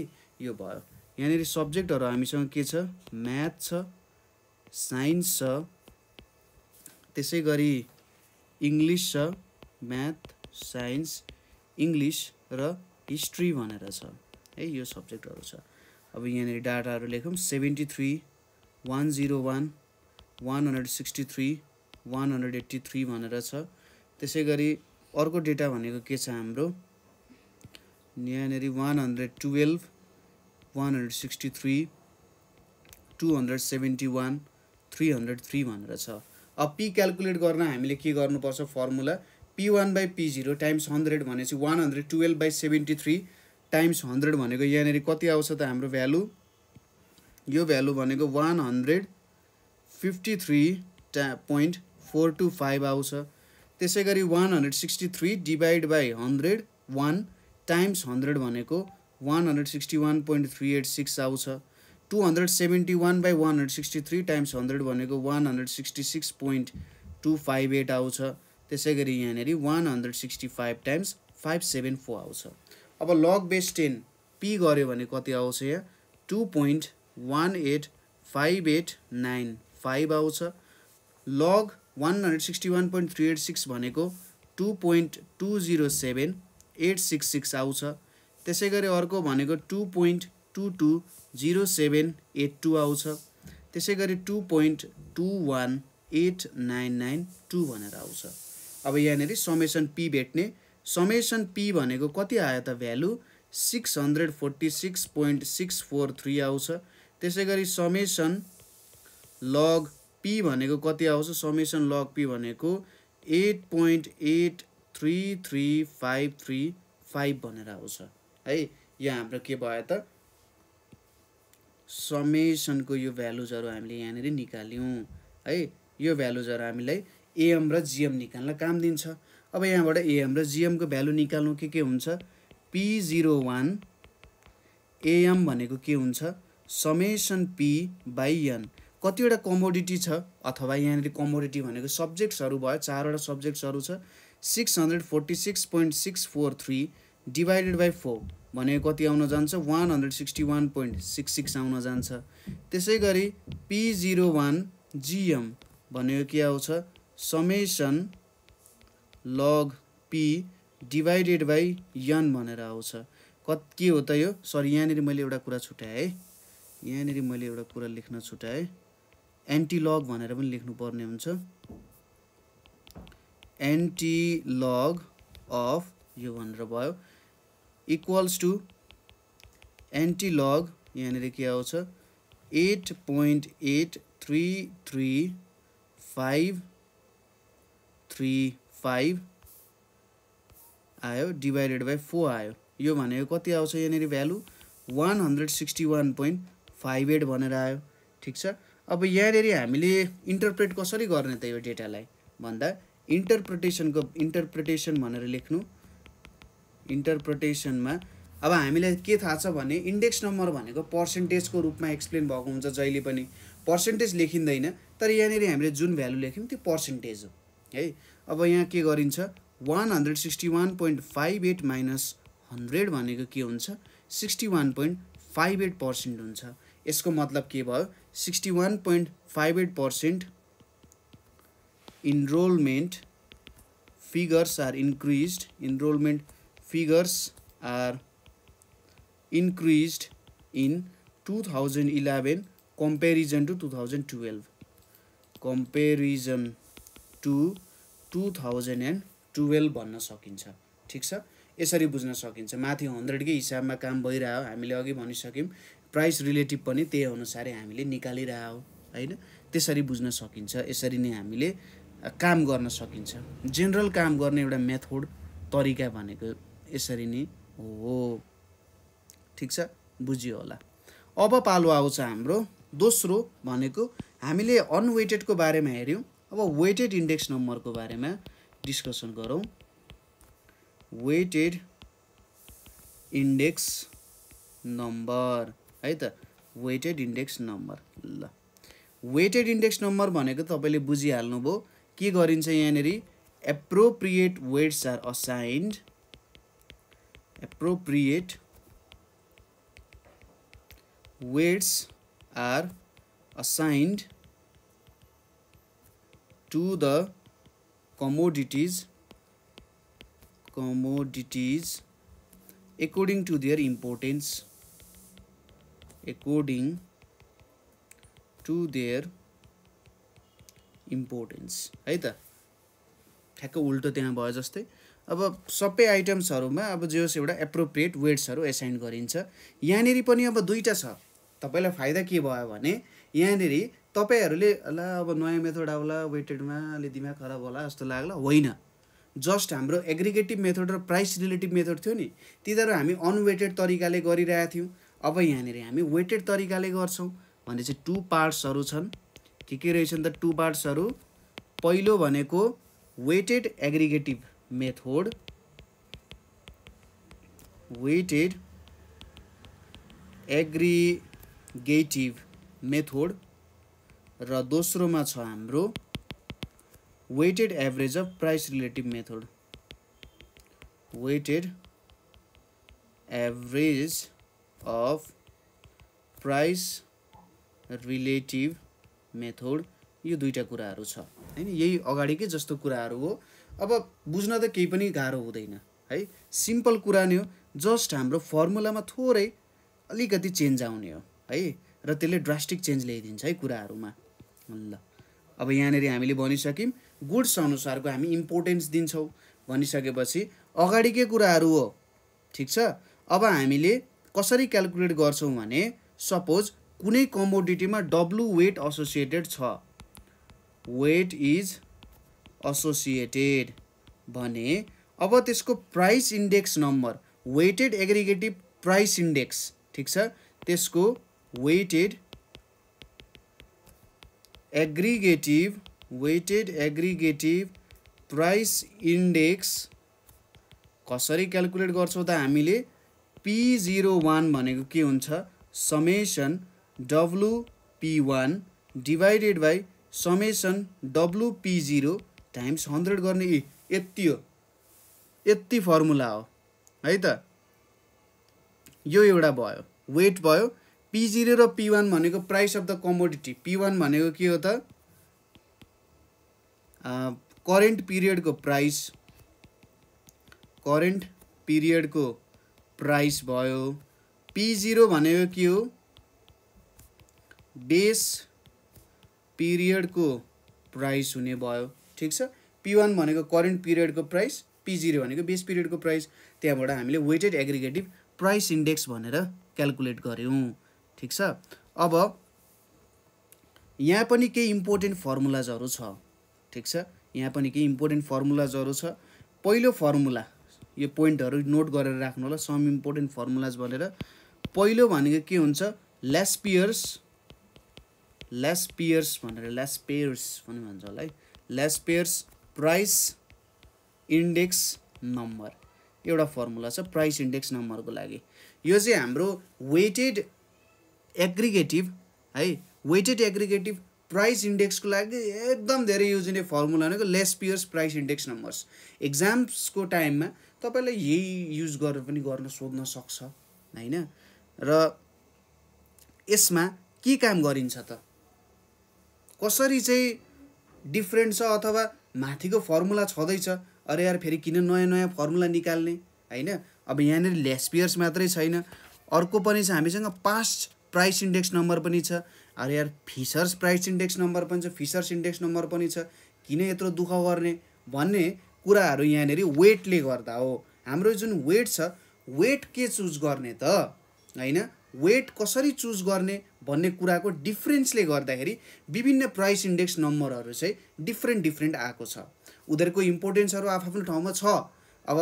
यो भयो यहाँनिर सब्जेक्टहरू हामीसँग के छ म्याथ छ साइन्स छ त्यसै गरी इङ्ग्लिस छ म्याथ साइन्स इङ्ग्लिस र हिस्ट्री भनेर छ है यो सब्जेक्टहरू छ अब यहाँनिर डाटाहरू लेखौँ seventy three one zero one one hundred sixty three one hundred eighty three भनेर छ त्यसै गरी अर्को डेटा भनेको के छ हाम्रो यहाँनिर one hundred twelve one hundred sixty three two hundred seventy one three hundred three भनेर छ अब पी क्यालकुलेट गर्न हामीले के गर्नुपर्छ formula P one by P zero times hundred भनेपछि one hundred twelve by seventy three times hundred भनेको यहाँनिर कति आउँछ त हाम्रो भ्यालु यो भ्यालु भनेको वान हन्ड्रेड फिफ्टी थ्री टा पोइन्ट फोर टू फाइभ आउँछ त्यसै गरी one hundred sixty three divide by hundred one times hundred भनेको one hundred sixty one point three eight six आउँछ two hundred seventy one by one hundred sixty three times hundred भनेको one hundred sixty six point two five eight आउँछ त्यसै गरी यहाँनिर one hundred sixty five times five seven four आउँछ अब लग base ten P गऱ्यो भने कति आउँछ यहाँ two point one eight five eight nine five आउँछ log one hundred sixty one point three eight six भनेको two point two zero seven eight six six आउँछ त्यसै गरी अर्को भनेको two point two two zero seven eight two आउँछ त्यसै गरी two point two one eight nine nine two भनेर आउँछ अब यहाँनिर समेसन पी भेट्ने समेसन पी भनेको कति आयो त value six hundred forty six point six four three आउँछ त्यसै गरी समेसन लग पी भनेको कति आउँछ समेसन लग पी भनेको eight point eight three three five three five भनेर आउँछ है यो हाम्रो के भयो त समेसनको यो भ्यालुजहरू हामीले यहाँनिर निकाल्यौँ है यो भ्यालुजहरू हामीलाई एएम र जिएम निकाल्न काम दिन्छ अब यहाँबाट एएम र जिएमको भ्यालु निकाल्नु के के हुन्छ पी जिरो वान एएम भनेको के हुन्छ समेसन पी बाई एन कतिवटा कमोडिटी छ अथवा यहाँनिर कमोडिटी भनेको सब्जेक्ट्सहरू भयो चारवटा सब्जेक्ट्सहरू छ six hundred forty six point six four three divided by four भनेको कति आउन जान्छ one hundred sixty one point six six आउन जान्छ त्यसै गरी पी जिरो वान जिएम भनेको के आउँछ summation log P divided by N भनेर आउँछ कत के हो त यो सरी यहाँनिर मैले एउटा कुरा छुट्याएँ यहाँनिर मैले एउटा कुरा लेख्न छुट्याएँ एन्टिलग भनेर पनि लेख्नुपर्ने हुन्छ एन्टिलग अफ यो भनेर भयो इक्वल्स टु एन्टिलग यहाँनिर के आउँछ eight point eight three three five three five आयो डिभाइडेड बाई फोर आयो यो भनेको कति आउँछ यहाँनिर value one hundred sixty one point five eight भनेर आयो ठिक छ अब यहाँनिर हामीले इन्टरप्रेट कसरी गर्ने त यो डेटालाई भन्दा इन्टरप्रिटेसनको इन्टरप्रिटेसन भनेर लेख्नु इन्टरप्रिटेसनमा अब हामीलाई के थाहा छ भने इन्डेक्स नम्बर भनेको पर्सेन्टेजको रूपमा एक्सप्लेन भएको हुन्छ जहिले पनि पर्सेन्टेज लेखिँदैन तर यहाँनिर हामीले जुन भ्यालु लेख्यौँ त्यो पर्सेन्टेज हो है अब यहाँ के गरिन्छ one hundred sixty one point five eight minus hundred भनेको के हुन्छ sixty one point five eight percent हुन्छ यसको मतलब के भयो sixty one point five eight percent enrolment figures are increase enrolment figures are increase in two thousand eleven comparison to two thousand twelve comparison to two thousand and twelve भन्न सकिन्छ ठिक छ यसरी बुझ्न सकिन्छ माथि हन्ड्रेडकै हिसाबमा काम भइरह्यो हामीले अघि भनिसक्यौँ प्राइस रिलेटिभ पनि त्यही अनुसारै हामीले निकालिरह होइन त्यसरी बुझ्न सकिन्छ यसरी नै हामीले काम गर्न सकिन्छ जेनरल काम गर्ने एउटा मेथोड तरिका भनेको यसरी नै हो ठिक छ बुझियो होला अब पालो आउँछ हाम्रो दोस्रो भनेको हामीले अनवेटेडको बारेमा हेऱ्यौँ अब वेटेड इन्डेक्स नम्बरको बारेमा डिस्कसन गरौँ वेटेड इन्डेक्स नम्बर है त वेटेड इन्डेक्स नम्बर ल वेटेड इन्डेक्स नम्बर भनेको तपाईँले बुझिहाल्नुभयो के गरिन्छ यहाँनिर appropriate weights are assigned appropriate weights are assigned to the commodities commodities according to their importance according to their importance है त ठ्याक्क उल्टो त्यहाँ भयो जस्तै अब सबै आइटम्सहरूमा अब जे होस् एउटा एप्रोप्रिएट वेट्सहरू एसाइन गरिन्छ यहाँनिर पनि अब दुईवटा छ तपाईँलाई फाइदा के भयो भने यहाँनिर तपाईँहरूले होला अब नयाँ मेथड आउला वेटेडमा अलि दिमाग खराब होला जस्तो लाग्ला होइन जस्ट हाम्रो एग्रिगेटिभ मेथड र प्राइस रिलेटिभ मेथड थियो नि तिनीहरू हामी अनवेटेड तरिकाले गरिरहेका थियौँ अब यहाँनिर हामी वेटेड तरिकाले गर्छौँ भने चाहिँ टु पार्ट्सहरू छन् के के रहेछन् त टु पार्ट्सहरू पहिलो भनेको weighted aggregative method weighted aggregative method र दोस्रोमा छ हाम्रो weighted average of price relative method weighted average of price relative method यो दुईवटा कुराहरू छ होइन यही अगाडिकै जस्तो कुराहरू हो अब बुझ्न त केही पनि गाह्रो हुँदैन है सिम्पल कुरा नै हो जस्ट हाम्रो फर्मुलामा थोरै अलिकति चेन्ज आउने हो है र त्यसले ड्रास्टिक चेन्ज ल्याइदिन्छ है कुराहरूमा ल अब यहाँनिर हामीले भनिसक्यौँ गुड्स अनुसारको हामी इम्पोर्टेन्स दिन्छौँ भनिसकेपछि अगाडि के कुराहरू हो ठिक छ अब हामीले कसरी क्यालकुलेट गर्छौँ भने सपोज कुनै कमोडिटीमा डब्लु वेट एसोसिएटेड छ वेट इज एसोसिएटेड भने अब त्यसको price index number weighted aggregative price index ठिक छ त्यसको weighted aggregative weighted aggregative price index कसरी क्यालकुलेट गर्छौँ त हामीले पी वान भनेको के हुन्छ summation W one divided by summation W times hundred गर्ने ए यति हो यति फर्मुला हो है त यो एउटा भयो वेट भयो पी जिरो र पी वान भनेको price of the commodity P one भनेको के हो त करेन्ट पिरियडको प्राइस करेन्ट पिरियडको प्राइस भयो पी जिरो भनेको के हो बेस पिरियडको प्राइस हुने भयो ठिक छ पी वान भनेको करेन्ट पिरियडको प्राइस पी जिरो भनेको बेस पिरियडको प्राइस त्यहाँबाट हामीले वेटेड एग्रिगेटिभ प्राइस इन्डेक्स भनेर क्यालकुलेट गऱ्यौँ ठिक छ अब यहाँ पनि केही इम्पोर्टेन्ट फर्मुलाजहरू छ ठिक छ यहाँ पनि केही इम्पोर्टेन्ट फर्मुलाजहरू छ पहिलो फर्मुला यो पोइन्टहरू नोट गरेर राख्नु होला सम इम्पोर्टेन्ट फर्मुलाज भनेर पहिलो भनेको के हुन्छ लेस पियर्स लेस पियर्स भनेर लेस पेयर्स पनि भन्छ होला है Laspeyres price index number एउटा फर्मुला छ प्राइस इन्डेक्स नम्बरको लागि यो चाहिँ हाम्रो वेटेड एग्रिगेटिभ है वेटेड एग्रिगेटिभ प्राइस इन्डेक्सको लागि एकदम धेरै युज हुने फर्मुला भनेको Laspeyres price index numbers एक्जाम्सको टाइममा तपाईँले यही युज गरेर पनि गर्न सोध्न सक्छ होइन र यसमा के काम गरिन्छ त कसरी चाहिँ डिफ्रेन्ट छ अथवा माथिको फर्मुला छँदैछ अरे यार फेरि किन नयाँ नयाँ फर्मुला निकाल्ने होइन अब यहाँनिर लेस पियर्स मात्रै छैन अर्को पनि छ हामीसँग पास्ट प्राइस इन्डेक्स नम्बर पनि छ अरे यार फिसर्स प्राइस इन्डेक्स नम्बर पनि छ फिसर्स इन्डेक्स नम्बर पनि छ किन यत्रो दुःख गर्ने भन्ने कुराहरू यहाँनिर वेटले गर्दा हो हाम्रो जुन वेट छ वेट के चुज गर्ने त होइन वेट कसरी चुज गर्ने भन्ने कुराको डिफ्रेन्सले गर्दाखेरि विभिन्न प्राइस इन्डेक्स नम्बरहरू चाहिँ डिफ्रेन्ट डिफ्रेन्ट आएको छ उनीहरूको इम्पोर्टेन्सहरू आफआफ्नो ठाउँमा छ अब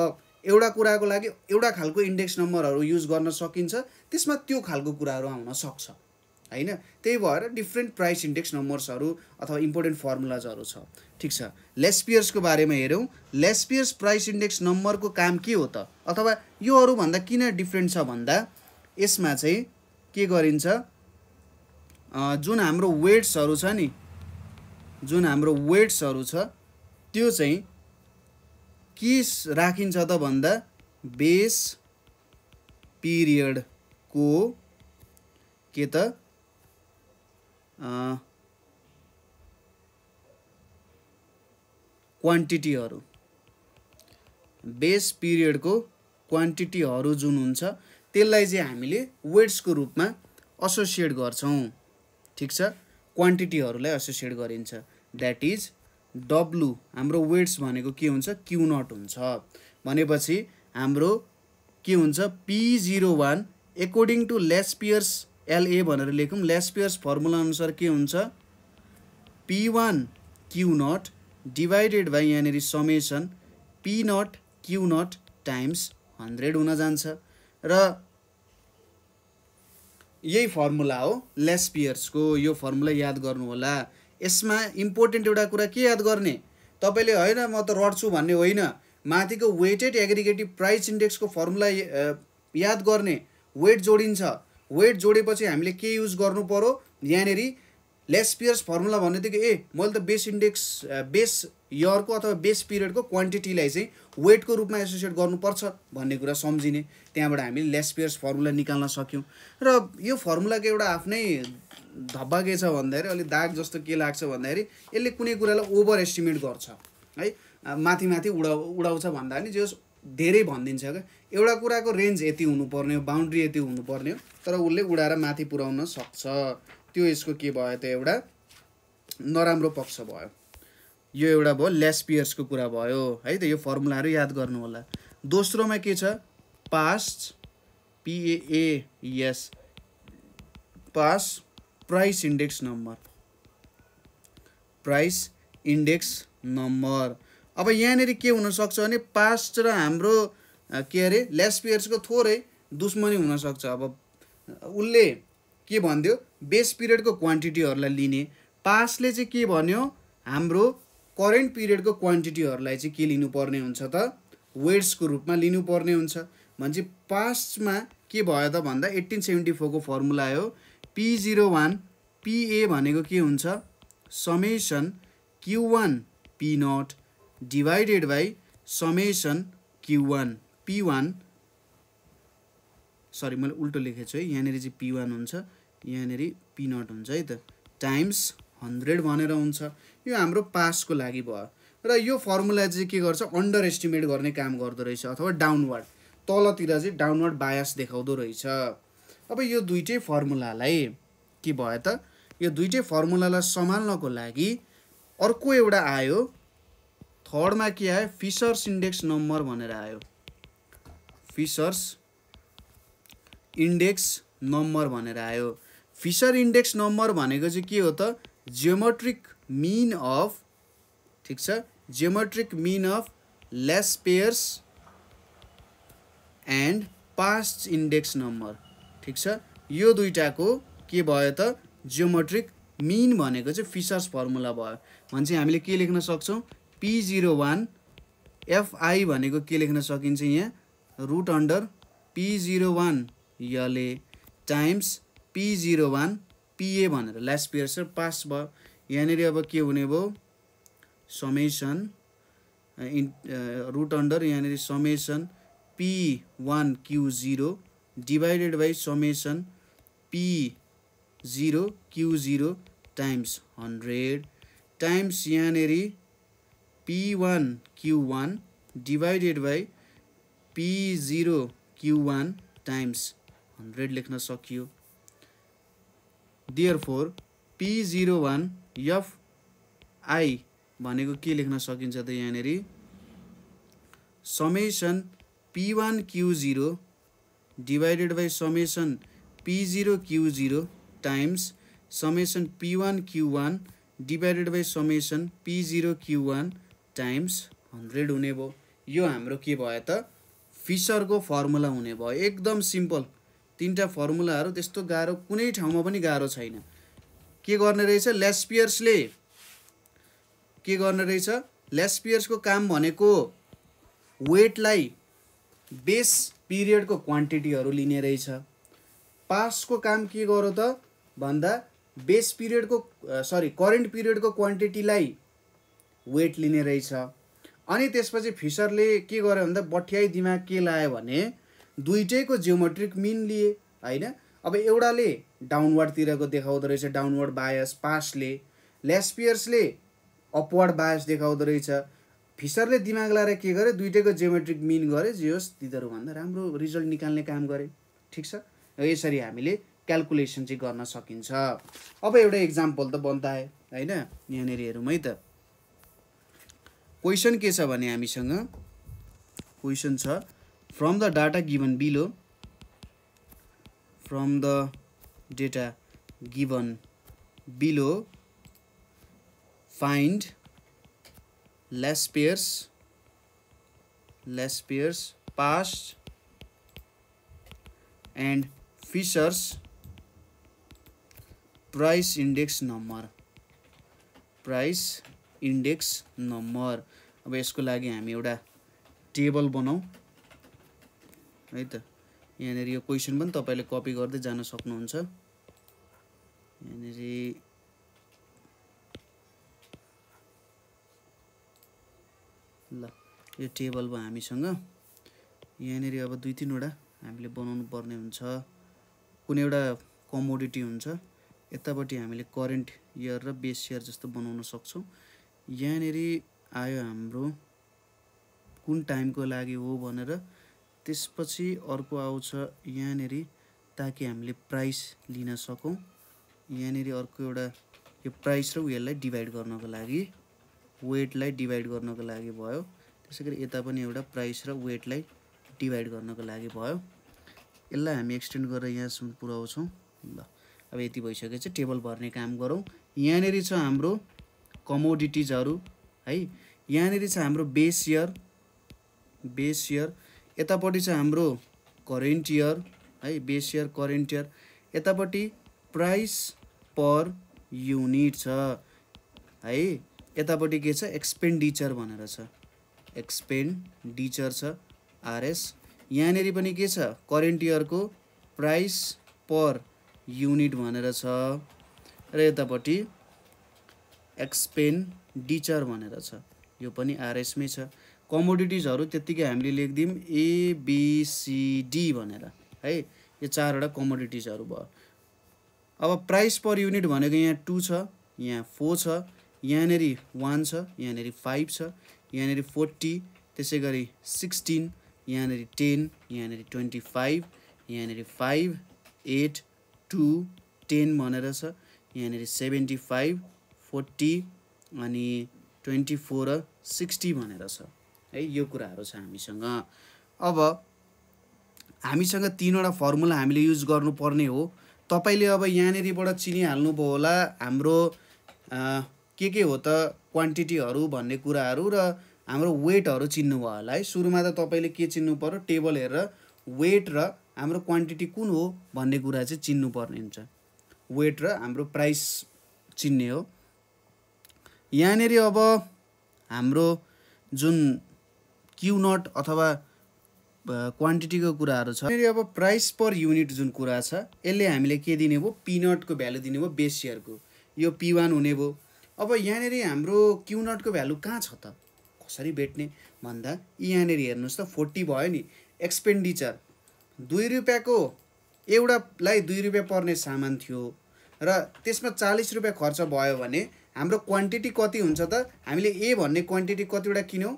एउटा कुराको लागि एउटा खालको इन्डेक्स नम्बरहरू युज गर्न सकिन्छ त्यसमा त्यो खालको कुराहरू आउन सक्छ होइन त्यही भएर डिफ्रेन्ट प्राइस इन्डेक्स नम्बर्सहरू अथवा इम्पोर्टेन्ट फर्मुलाजहरू छ ठिक छ लेसपियर्सको बारेमा हेऱ्यौँ लेसपियर्स प्राइस इन्डेक्स नम्बरको काम के हो त अथवा यो भन्दा किन डिफ्रेन्ट छ भन्दा यसमा चाहिँ के गरिन्छ जुन हाम्रो वेट्सहरू छ नि जुन हाम्रो वेट्सहरू छ त्यो चाहिँ के राखिन्छ त भन्दा बेस पिरियडको के त क्वान्टिटीहरू बेस पिरियडको क्वान्टिटीहरू जुन हुन्छ त्यसलाई चाहिँ हामीले वेट्सको रूपमा एसोसिएट गर्छौँ ठिक छ क्वान्टिटीहरूलाई एसोसिएट गरिन्छ द्याट इज डब्लु हाम्रो वेट्स भनेको के हुन्छ क्यु नट हुन्छ भनेपछि हाम्रो के हुन्छ P zero one according to Laspeyres LA भनेर लेखौँ लेस पियर्स अनुसार के हुन्छ P one Q not divided by यहाँनिर summation P not Q not times hundred हुन जान्छ र यही फर्मुला हो लेस पियर्सको यो फर्मुला याद गर्नुहोला यसमा इम्पोर्टेन्ट एउटा कुरा के याद गर्ने तपाईँले होइन म त रड्छु भन्ने होइन माथिको वेटेड एग्रिगेटिभ प्राइस इन्डेक्सको फर्मुला याद गर्ने वेट जोडिन्छ वेट जोडेपछि हामीले के युज गर्नु पऱ्यो यहाँनिर लेसपियर्स फर्मुला भनेदेखि ए मैले त बेस इन्डेक्स बेस इयरको अथवा बेस पिरियडको क्वान्टिटीलाई चाहिँ वेटको रूपमा एसोसिएट गर्नुपर्छ भन्ने कुरा सम्झिने त्यहाँबाट हामीले लेसपियर्स फर्मुला निकाल्न सक्यौँ र यो फर्मुलाको एउटा आफ्नै धब्बा के छ भन्दाखेरि अलिक दाग जस्तो के लाग्छ भन्दाखेरि यसले कुनै कुरालाई ओभर एस्टिमेट गर्छ है माथि माथि उडा उडाउँछ भन्दा पनि जो धेरै भनिदिन्छ क्या एउटा कुराको रेन्ज यति हुनुपर्ने हो बााउन्ड्री यति हुनुपर्ने हो तर उसले उडाएर माथि पुर्याउन सक्छ त्यो यसको के भयो त एउटा नराम्रो पक्ष भयो यो एउटा भयो लेसपियर्सको कुरा भयो है त यो फर्मुलाहरू याद गर्नु होला दोस्रोमा के छ Paasche P A S Paasche price index number price index number अब यहाँनिर के हुनसक्छ भने पास्ट र हाम्रो के अरे लेस थोरै दुश्मनी हुनसक्छ अब उसले के भनिदियो बेस पिरियडको क्वान्टिटीहरूलाई लिने पासले चाहिँ के भन्यो हाम्रो करेन्ट पिरियडको क्वान्टिटीहरूलाई चाहिँ के लिनुपर्ने हुन्छ त वेट्सको रूपमा लिनुपर्ने हुन्छ भने चाहिँ पास्टमा के भयो त भन्दा एट्टिन सेभेन्टी फोरको फर्मुला हो पी जिरो वान पिए भनेको के हुन्छ summation Q one P nought divided by summation Q one P one sorry मैले उल्टो लेखेको छु है यहाँनिर चाहिँ पी वान हुन्छ यहाँनिर पिनट हुन्छ है त टाइम्स हन्ड्रेड भनेर हुन्छ यो हाम्रो पासको लागि भयो र यो फर्मुला चाहिँ के गर्छ अन्डर एस्टिमेट गर्ने काम गर्दो रहेछ अथवा डाउनवर्ड तलतिर चाहिँ डाउनवर्ड बायास देखाउँदो रहेछ अब यो दुइटै फर्मुलालाई के भयो त यो दुइटै फर्मुलालाई सम्हाल्नको लागि अर्को एउटा आयो थर्डमा के आयो फिसर्स इन्डेक्स नम्बर भनेर आयो फिसर्स इन्डेक्स नम्बर भनेर आयो फिसर इन्डेक्स नम्बर भनेको चाहिँ के हो त जियोमेट्रिक मिन अफ ठिक छ geometric mean of Laspeyres and past index number ठिक छ यो दुइटाको के भयो त जियोमेट्रिक मिन भनेको चाहिँ फिसर्स फर्मुला भयो भने चाहिँ हामीले के लेख्न सक्छौँ पी जिरो वान एफआई भनेको के लेख्न सकिन्छ यहाँ root under P zero one यले times P zero one P A भनेर लास्ट पियर्सर पास भयो यहाँनिर अब के हुने भयो समेसन इन रुट अन्डर यहाँनिर summation P one Q zero divided by summation P zero Q zero times hundred times यहाँनिर P one Q one divided by P zero Q one times hundred लेख्न सकियो for P zero one F I भनेको के लेख्न सकिन्छ त यहाँनिर summation P one Q zero divided by summation P zero Q zero times summation P one Q one divided by summation P zero Q one times hundred हुने भयो यो हाम्रो के भयो त फिसरको फर्मुला हुने भयो एकदम सिम्पल तिनवटा फर्मुलाहरू त्यस्तो गाह्रो कुनै ठाउँमा पनि गाह्रो छैन के गर्ने रहेछ ल्यास्पियर्सले के गर्ने रहेछ लेस्पियर्सको काम भनेको वेटलाई बेस पिरियडको क्वान्टिटीहरू लिने रहेछ पासको काम के गर त भन्दा बेस पिरियडको सरी करेन्ट पिरियडको क्वान्टिटीलाई वेट लिने रहेछ अनि त्यसपछि फिसरले के गर्यो भन्दा बठ्याइ दिमाग के लायो भने दुइटैको जियोमेट्रिक मिन लिए होइन अब एउटाले डाउनवर्डतिरको देखाउँदो रहेछ डाउनवर्ड बायस पासले लेसपियर्सले अपवर्ड बायस देखाउँदो रहेछ फिसरले दिमाग लाएर के गरे दुइटैको जियोमेट्रिक मिन गरे जे होस् तिनीहरूभन्दा राम्रो रिजल्ट निकाल्ने काम गरे ठिक छ यसरी हामीले क्यालकुलेसन चाहिँ गर्न सकिन्छ अब एउटा इक्जाम्पल त बन्दा होइन यहाँनिर हेरौँ है त क्वेसन के छ भने हामीसँग क्वेसन छ from the data given below from the data given below find less pairs less pairs past and Fisher's price index number price index number अब यसको लागि हामी एउटा टेबल बनाऊ है त यहाँनिर यो क्वेसन पनि तपाईँले कपी गर्दै जान सक्नुहुन्छ यहाँनिर ल यो टेबल भयो हामीसँग यहाँनिर अब दुई तिनवटा हामीले बनाउनु पर्ने हुन्छ कुनै एउटा कमोडिटी हुन्छ यतापट्टि हामीले करेन्ट इयर र बेस इयर जस्तो बनाउन सक्छौँ यहाँनिर आयो हाम्रो कुन टाइमको लागि हो भनेर त्यसपछि अर्को आउँछ यहाँनिर ताकि हामीले प्राइस लिन सकौँ यहाँनिर अर्को एउटा यो प्राइस र उयोलाई डिभाइड गर्नको लागि वेटलाई डिभाइड गर्नको लागि भयो त्यसै गरी यता पनि एउटा प्राइस र वेटलाई डिभाइड गर्नको लागि भयो यसलाई हामी एक्सटेन्ड गरेर यहाँसम्म पुऱ्याउँछौँ ल अब यति भइसकेपछि टेबल भर्ने काम गरौँ यहाँनिर छ हाम्रो कमोडिटिजहरू है यहाँनिर छ हाम्रो बेस इयर बेस इयर यतापट्टि चाहिँ हाम्रो करेन्ट इयर है बेस इयर करेन्ट इयर यतापट्टि प्राइस पर युनिट छ है यतापट्टि के छ एक्सपेन्डिचर भनेर छ एक्सपेन्डिचर छ आरएस यहाँनिर पनि के छ करेन्ट इयरको प्राइस पर युनिट भनेर छ र यतापट्टि एक्सपेन्डिचर भनेर छ यो पनि आरएसमै छ कमोडिटिजहरू त्यत्तिकै हामीले लेखिदिउँ एबिसिडी भनेर है यो चारवटा कमोडिटिजहरू भयो अब प्राइस पर युनिट भनेको यहाँ टू छ यहाँ फोर छ यहाँनिर वान छ यहाँनिर फाइभ छ यहाँनिर फोर्टी त्यसै गरी सिक्सटिन यहाँनिर टेन यहाँनिर ट्वेन्टी फाइभ यहाँनिर फाइभ एट टू टेन भनेर छ यहाँनिर सेभेन्टी फाइभ फोर्टी अनि ट्वेन्टी फोर र सिक्सटी भनेर छ है यो कुराहरू छ हामीसँग अब हामीसँग तिनवटा फर्मुला हामीले युज गर्नुपर्ने हो तपाईँले अब यहाँनिरबाट चिनिहाल्नुभयो होला हाम्रो के के हो त क्वान्टिटीहरू भन्ने कुराहरू र हाम्रो वेटहरू चिन्नुभयो होला है सुरुमा त तपाईँले के चिन्नु पऱ्यो टेबल हेरेर वेट र हाम्रो क्वान्टिटी कुन हो भन्ने कुरा चाहिँ चिन्नुपर्ने हुन्छ वेट र हाम्रो प्राइस चिन्ने हो यहाँनिर अब हाम्रो जुन क्यु नट अथवा क्वान्टिटीको कुराहरू छ अब प्राइस पर युनिट जुन कुरा छ यसले हामीले के दिने भयो पिनटको भ्यालु दिने भयो बेस सेयरको यो पी हुने भयो अब यहाँनिर हाम्रो क्युनटको भ्यालु कहाँ छ त कसरी भेट्ने भन्दा यहाँनिर हेर्नुहोस् त फोर्टी भयो नि एक्सपेन्डिचर दुई रुपियाँको एउटालाई दुई रुपियाँ पर्ने सामान थियो र त्यसमा चालिस रुपियाँ खर्च भयो भने हाम्रो क्वान्टिटी कति हुन्छ त हामीले ए भन्ने क्वान्टिटी कतिवटा किन्यौँ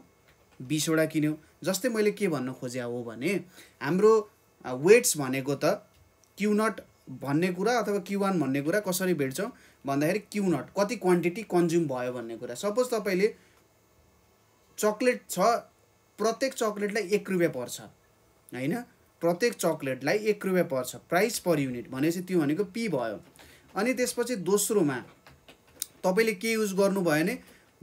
बिसवटा किन्यो जस्तै मैले के भन्न खोजे हो भने हाम्रो वेट्स भनेको त क्युनट भन्ने कुरा अथवा क्युवान भन्ने कुरा कसरी भेट्छौँ भन्दाखेरि क्युनट कति क्वान्टिटी कन्ज्युम भयो भन्ने कुरा सपोज तपाईँले चक्लेट छ प्रत्येक चक्लेटलाई एक रुपियाँ पर्छ होइन प्रत्येक चक्लेटलाई एक रुपियाँ पर्छ प्राइस पर युनिट भनेपछि त्यो भनेको पी भयो अनि त्यसपछि दोस्रोमा तपाईँले के युज गर्नुभयो भने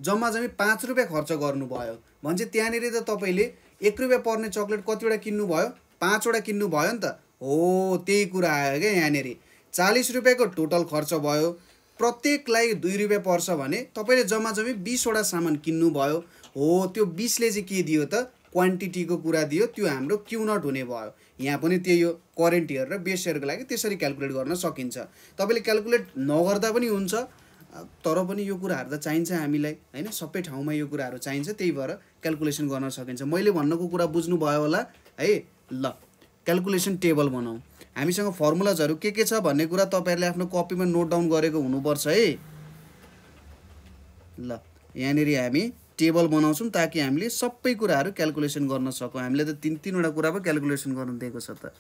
जम्मा जम्मी पाँच रुपियाँ खर्च गर्नुभयो भन्छ त्यहाँनिर त तपाईँले एक रुपियाँ पर्ने चक्लेट कतिवटा किन्नुभयो पाँचवटा भयो नि त हो त्यही कुरा आयो क्या यहाँनिर चालिस रुपियाँको टोटल खर्च भयो प्रत्येकलाई दुई रुपियाँ पर्छ भने तपाईँले जम्मा जम्मी बिसवटा सामान किन्नुभयो हो त्यो बिसले चाहिँ के दियो त क्वान्टिटीको कुरा दियो त्यो हाम्रो क्युनट हुने भयो यहाँ पनि त्यही हो करेन्ट इयर र बेस इयरको लागि त्यसरी क्यालकुलेट गर्न सकिन्छ तपाईँले क्यालकुलेट नगर्दा पनि हुन्छ तर पनि यो कुराहरू त चाहिन्छ हामीलाई होइन सबै ठाउँमा यो कुराहरू चाहिन्छ त्यही भएर क्यालकुलेसन गर्न सकिन्छ मैले भन्नको कुरा बुझ्नुभयो होला है ल क्यालकुलेसन टेबल बनाऊ हामीसँग फर्मुलाजहरू के के छ भन्ने कुरा तपाईँहरूले आफ्नो कपीमा नोट डाउन गरेको हुनुपर्छ है ल यहाँनिर हामी टेबल बनाउँछौँ ताकि हामीले सबै कुराहरू क्यालकुलेसन गर्न सकौँ हामीले त तिन तिनवटा कुरा पो क्यालकुलेसन गर्नु दिएको छ त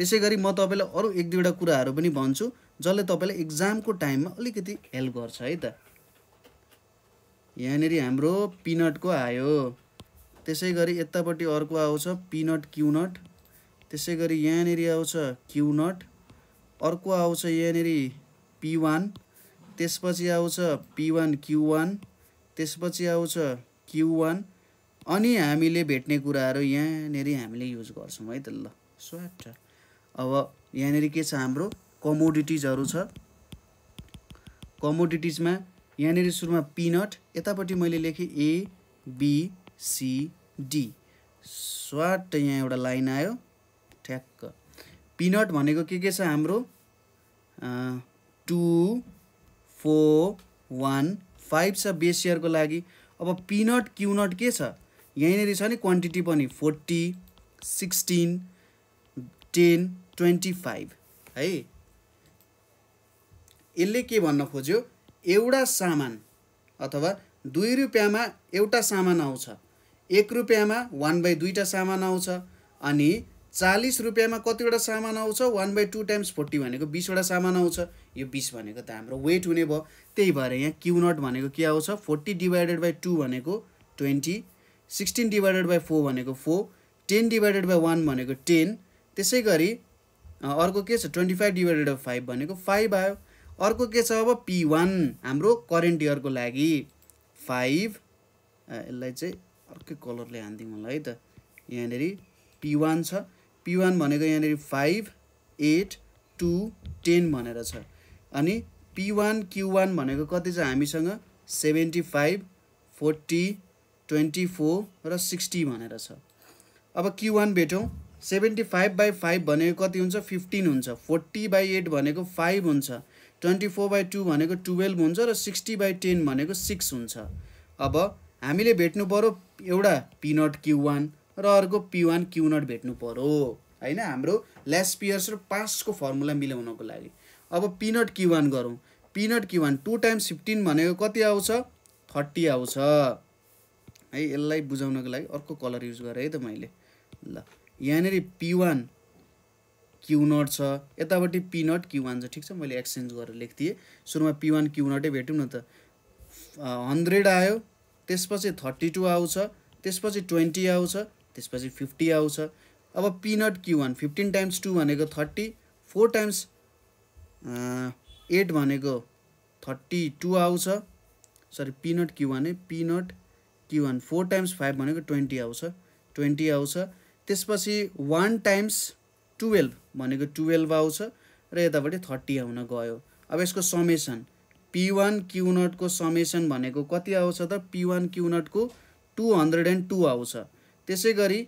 त्यसै गरी म तपाईँलाई अरू एक दुईवटा कुराहरू पनि भन्छु जसले तपाईँलाई इक्जामको टाइममा अलिकति हेल्प गर्छ है त यहाँनिर हाम्रो पिनटको आयो त्यसै गरी यतापट्टि अर्को आउँछ पिनट क्युनट त्यसै गरी यहाँनिर आउँछ क्युनट अर्को आउँछ यहाँनिर पी त्यसपछि आउँछ पी वान क्यु वान त्यसपछि आउँछ क्यु अनि हामीले भेट्ने कुराहरू यहाँनिर हामीले युज गर्छौँ है त ल स्वाट अब यहाँनिर के छ हाम्रो कमोडिटिजहरू छ कमोडिटिजमा यहाँनिर सुरुमा पिनट यतापट्टि मैले लेखेँ ए बी सी डी स्वाट यहाँ एउटा लाइन आयो ठ्याक्क पिनट भनेको के के छ हाम्रो टु फोर वान फाइभ छ बेस इयरको लागि अब पिनट क्युनट के छ यहीँनिर छ नि क्वान्टिटी पनि forty sixteen ten twenty five है यसले के भन्न खोज्यो एउटा सामान अथवा दुई रुपियाँमा एउटा सामान आउँछ एक रुपियाँमा वान बाई दुईवटा सामान आउँछ अनि चालिस रुपियाँमा कतिवटा सामान आउँछ one by two times forty भनेको बिसवटा सामान आउँछ यो बिस भनेको त हाम्रो वेट हुने भयो त्यही भएर यहाँ क्यु नट भनेको के आउँछ फोर्टी डिभाइडेड बाई टू भनेको twenty sixteen divided by four भनेको four ten divided by one भनेको टेन त्यसै गरी अर्को के छ twenty five divided by five भनेको फाइभ आयो अर्को के छ अब पी वान हाम्रो करेन्ट इयरको लागि फाइभ यसलाई चाहिँ अर्कै कलरले हान्दिउँ होला है त यहाँनिर पी वान छ पी वान भनेको यहाँनिर फाइभ एट टू टेन भनेर छ अनि पी वान क्यु वान भनेको कति छ हामीसँग seventy five forty twenty four र सिक्सटी भनेर छ अब क्यु वान भेटौँ सेभेन्टी फाइभ बाई फाइभ भनेको कति हुन्छ फिफ्टिन हुन्छ फोर्टी बाई एट भनेको फाइभ हुन्छ ट्वेन्टी फोर बाई टू भनेको टुवेल्भ हुन्छ र सिक्सटी बाई टेन भनेको सिक्स हुन्छ अब हामीले भेट्नु पऱ्यो एउटा पिनट क्यु वान र अर्को पी वान क्यु नट भेट्नु पऱ्यो होइन हाम्रो ल्यास पियर्स र पासको फर्मुला मिलाउनको लागि अब पिनट क्यु वान गरौँ P nought Q one two times fifteen भनेको कति आउँछ थर्टी आउँछ है यसलाई बुझाउनको लागि अर्को कलर युज गरेँ है त मैले ल यहाँनिर पी वान क्यु नट छ यतापट्टि पी नट क्यु वान छ ठिक छ मैले एक्सचेन्ज गरेर लेखेको सुरुमा पी वान क्यु नटै भेटौँ न त हन्ड्रेड आयो त्यसपछि थर्टी टू आउँछ त्यसपछि ट्वेन्टी आउँछ त्यसपछि फिफ्टी आउँछ अब P not Q one fifteen times two भनेको थर्टी फोर टाइम्स एट भनेको थर्टी टू आउँछ सरी पिनट क्यु वान है P naught Q one four times five भनेको ट्वेन्टी आउँछ ट्वेन्टी आउँछ त्यसपछि वान टाइम्स टुवेल्भ भनेको टुवेल्भ आउँछ र यतापट्टि थर्टी आउन गयो अब यसको समेसन पी वान क्युनटको समेसन भनेको कति आउँछ त पी वान नटको टु हन्ड्रेड एन्ड टू आउँछ त्यसै गरी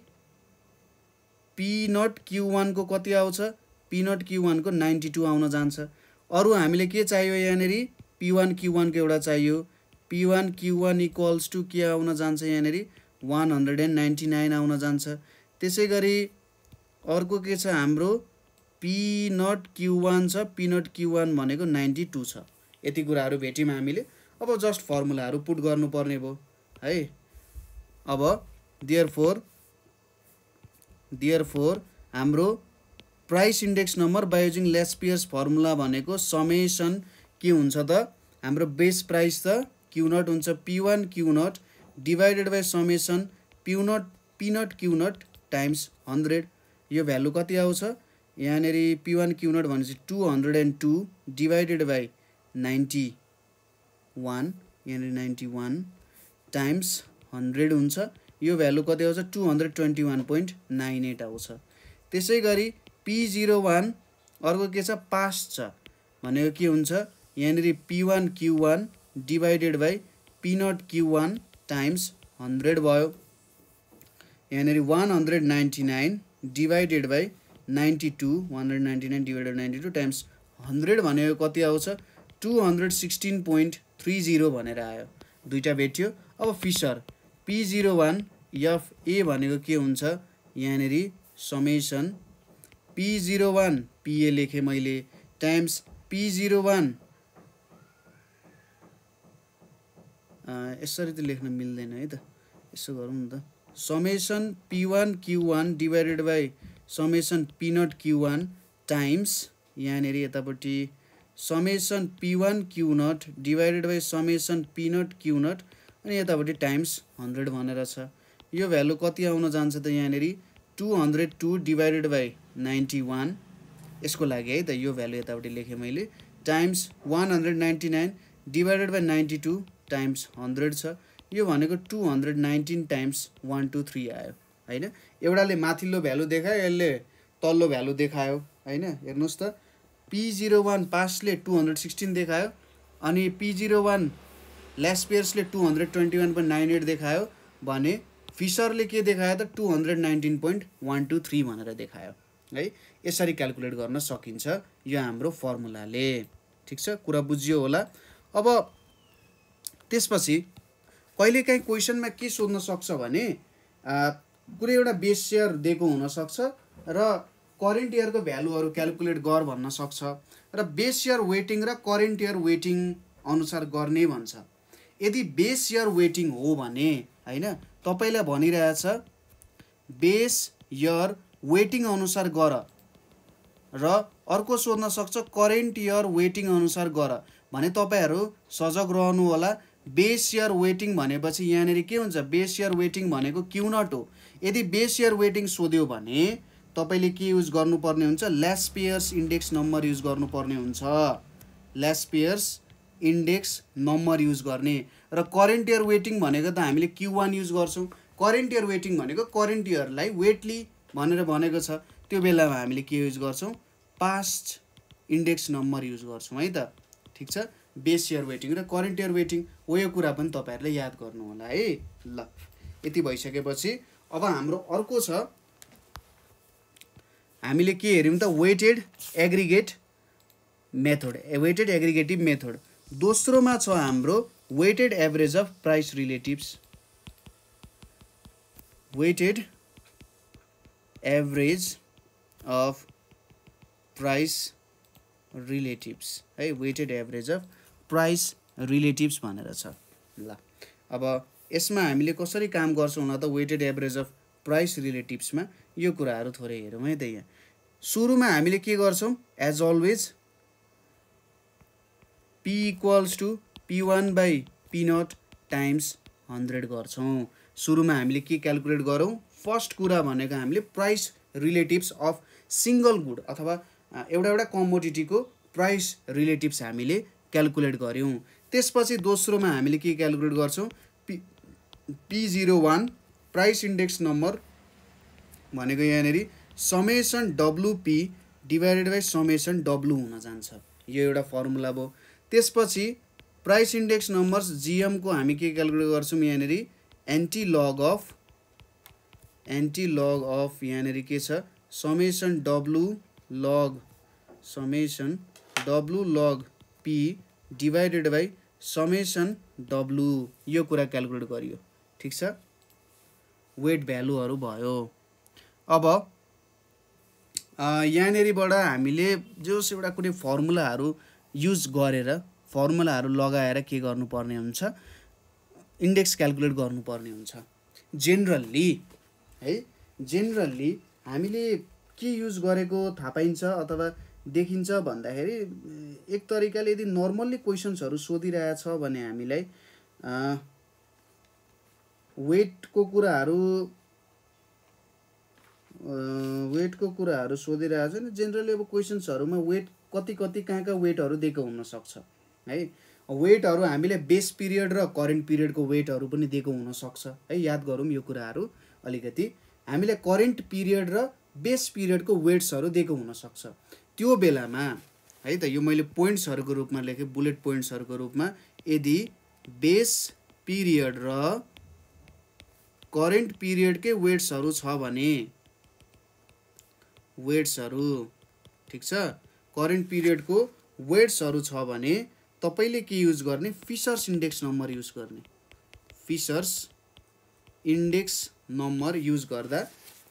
पी नट क्यु वानको कति आउँछ पी नट क्यु वानको नाइन्टी टू आउन जान्छ अरू हामीले के चाहियो यहाँनिर पी वान क्यु वानको एउटा चाहियो P one Q one equals to के आउन जान्छ यहाँनिर one hundred and ninety nine आउन जान्छ त्यसै गरी अर्को के छ हाम्रो पिनट क्यु वान छ पिनट क्यु वान भनेको नाइन्टी टू छ यति कुराहरू भेट्यौँ हामीले अब जस्ट फर्मुलाहरू पुट गर्नुपर्ने भयो है अब दियर फोर दियर फोर हाम्रो price index number by using Laspeyres formula भनेको समेसन के हुन्छ त हाम्रो बेस प्राइस त क्युनट हुन्छ P one Q naught divided by summation P naught P naught Q naught times hundred यो भ्यालु कति आउँछ यहाँनिर पी वान क्यु नट भनेपछि two hundred and two divided by ninety one यहाँनिर नाइन्टी वान टाइम्स हन्ड्रेड हुन्छ यो भ्यालु कति आउँछ two hundred twenty one point nine eight आउँछ त्यसै गरी पी जिरो वान अर्को के छ पास छ भनेको के हुन्छ यहाँनिर P one Q one divided by P not Q one times hundred भयो यहाँनिर one hundred ninety nine divided by ninety two one hundred ninety nine divided ninety two times hundred भनेको कति आउँछ two hundred sixteen point three zero भनेर आयो दुईवटा भेटियो अब Fisher P zero one F A भनेको के हुन्छ यहाँनिर समेसन पी जिरो वान पिए लेखेँ मैले टाइम्स पी जिरो वान यसरी त लेख्न मिल्दैन है त यसो गरौँ न त summation P one Q one divided by summation P naught Q one times यहाँनिर यतापट्टि summation P one Q not divided by summation P naught Q naught अनि यतापट्टि टाइम्स हन्ड्रेड भनेर छ यो भ्यालु कति आउन जान्छ त यहाँनिर two hundred two divided by ninety one यसको लागि है त यो भ्यालु यतापट्टि लेखेँ मैले times one hundred ninety nine divided by ninety two times hundred छ यो भनेको two hundred nineteen times one two three आयो होइन एउटाले माथिल्लो भ्यालु देखायो यसले तल्लो भ्यालु देखायो होइन हेर्नुहोस् त पी जिरो वान पासले टु हन्ड्रेड सिक्सटिन देखायो अनि पी जिरो वान ल्यासपेयर्सले two hundred twenty one point nine eight देखायो भने फिसरले के देखायो त two hundred nineteen point one two three भनेर देखायो है यसरी क्यालकुलेट गर्न सकिन्छ यो हाम्रो फर्मुलाले ठिक छ कुरा बुझियो होला अब त्यसपछि कहिलेकाहीँ क्वेसनमा के सोध्न सक्छ भने कुनै एउटा बेस सेयर दिएको हुनसक्छ र करेन्ट इयरको भ्यालुहरू क्यालकुलेट गर भन्न सक्छ र बेस इयर वेटिङ र करेन्ट इयर वेटिङ अनुसार गर्ने भन्छ यदि बेस इयर वेटिङ हो भने होइन तपाईँलाई भनिरहेछ बेस इयर वेटिङ अनुसार गर र अर्को सोध्न सक्छ करेन्ट इयर वेटिङ अनुसार गर भने तपाईँहरू सजग रहनु होला बेस इयर वेटिङ भनेपछि यहाँनिर के हुन्छ बेस इयर वेटिङ भनेको क्युनट हो यदि बेस इयर वेटिङ सोध्यो भने तपाईँले के युज गर्नुपर्ने हुन्छ Laspeyres index number use गर्नुपर्ने हुन्छ Laspeyres index number use गर्ने र करेन्ट इयर वेटिङ भनेको त हामीले क्यु वान युज गर्छौँ करेन्ट इयर वेटिङ भनेको करेन्ट इयरलाई वेटली भनेर भनेको छ त्यो बेलामा हामीले के युज गर्छौँ पास्ट इन्डेक्स नम्बर युज गर्छौँ है त ठिक छ बेस इयर वेटिङ र करेन्ट इयर वेटिङ हो यो कुरा पनि तपाईँहरूले याद गर्नु होला है ल यति भइसकेपछि अब हाम्रो अर्को छ हामीले के हेऱ्यौँ त weighted aggregate method weighted aggregative method दोस्रोमा छ हाम्रो weighted average of price relatives weighted average of price relatives है weighted average of price relatives भनेर छ ल अब यसमा हामीले कसरी काम गर्छौँ न त वेटेड एभरेज अफ प्राइस रिलेटिभ्समा यो कुराहरू थोरै हेरौँ है त यहाँ सुरुमा हामीले के गर्छौँ as always P equals to P one by P naught times hundred गर्छौँ सुरुमा हामीले के क्यालकुलेट गरौँ फर्स्ट कुरा भनेको हामीले price relatives of single good अथवा एउटा एउटा कमोडिटीको प्राइस रिलेटिभ्स हामीले क्यालकुलेट गऱ्यौँ त्यसपछि दोस्रोमा हामीले के क्यालकुलेट गर्छौँ P P zero one price index number भनेको यहाँनिर summation WP divided by summation W हुन जान्छ यो एउटा फर्मुला भयो त्यसपछि प्राइस इन्डेक्स नम्बर्स जिएमको हामी के क्यालकुलेट गर्छौँ यहाँनिर anti log of anti log of यहाँनिर के छ summation W log summation W log P divided by summation W यो कुरा क्यालकुलेट गरियो ठिक छ वेट भ्यालुहरू भयो अब यहाँनिरबाट हामीले जोस एउटा कुनै फर्मुलाहरू युज गरेर फर्मुलाहरू लगाएर के गर्नुपर्ने हुन्छ इन्डेक्स क्यालकुलेट गर्नुपर्ने हुन्छ जेनरल्ली है जेनरल्ली हामीले के युज गरेको थाहा पाइन्छ अथवा देखिन्छ भन्दाखेरि एक तरिकाले यदि नर्मल्ली क्वेसन्सहरू सोधिरहेछ भने हामीलाई वेटको कुराहरू वेटको कुराहरू सोधिरहेको छ नि जेनरली अब क्वेसन्सहरूमा वेट कति कति कहाँ कहाँ वेटहरू दिएको हुनसक्छ है वेटहरू हामीले बेस पिरियड र करेन्ट पिरियडको वेटहरू पनि दिएको हुनसक्छ है याद गरौँ यो कुराहरू अलिकति हामीले करेन्ट पिरियड र बेस पिरियडको वेट्सहरू दिएको हुनसक्छ त्यो बेलामा है त यो मैले पोइन्ट्सहरूको रूपमा लेखेँ बुलेट पोइन्ट्सहरूको रूपमा यदि बेस पिरियड र करेन्ट पिरियडकै वेट्सहरू छ भने वेट्सहरू ठिक छ करेन्ट पिरियडको वेट्सहरू छ भने तपाईँले के युज गर्ने फिसर्स इन्डेक्स नम्बर युज गर्ने फिसर्स इन्डेक्स नम्बर युज गर्दा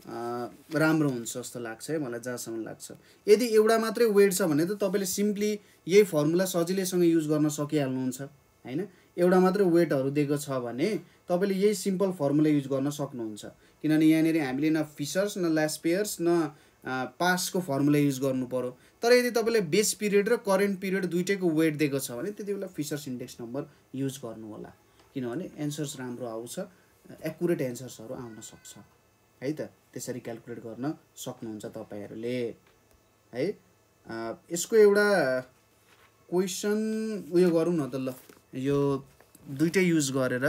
राम्रो हुन्छ जस्तो लाग्छ है मलाई जहाँसम्म लाग्छ यदि एउटा मात्रै वेट छ भने त तपाईँले सिम्पली यही फर्मुला सजिलैसँग युज गर्न सकिहाल्नुहुन्छ होइन एउटा मात्रै वेटहरू दिएको छ भने तपाईँले यही सिम्पल फर्मुला युज गर्न सक्नुहुन्छ किनभने यहाँनिर हामीले न फिसर्स न ल्यासपेयर्स न पासको फर्मुला युज गर्नु पऱ्यो तर यदि तपाईँले बेस पिरियड र करेन्ट पिरियड दुइटैको वेट दिएको छ भने त्यति बेला फिसर्स इन्डेक्स नम्बर युज गर्नुहोला किनभने एन्सर्स राम्रो आउँछ एकुरेट एन्सर्सहरू आउन सक्छ है त त्यसरी क्यालकुलेट गर्न सक्नुहुन्छ तपाईँहरूले है यसको एउटा क्वेसन उयो गरौँ न त ल यो दुइटै युज गरेर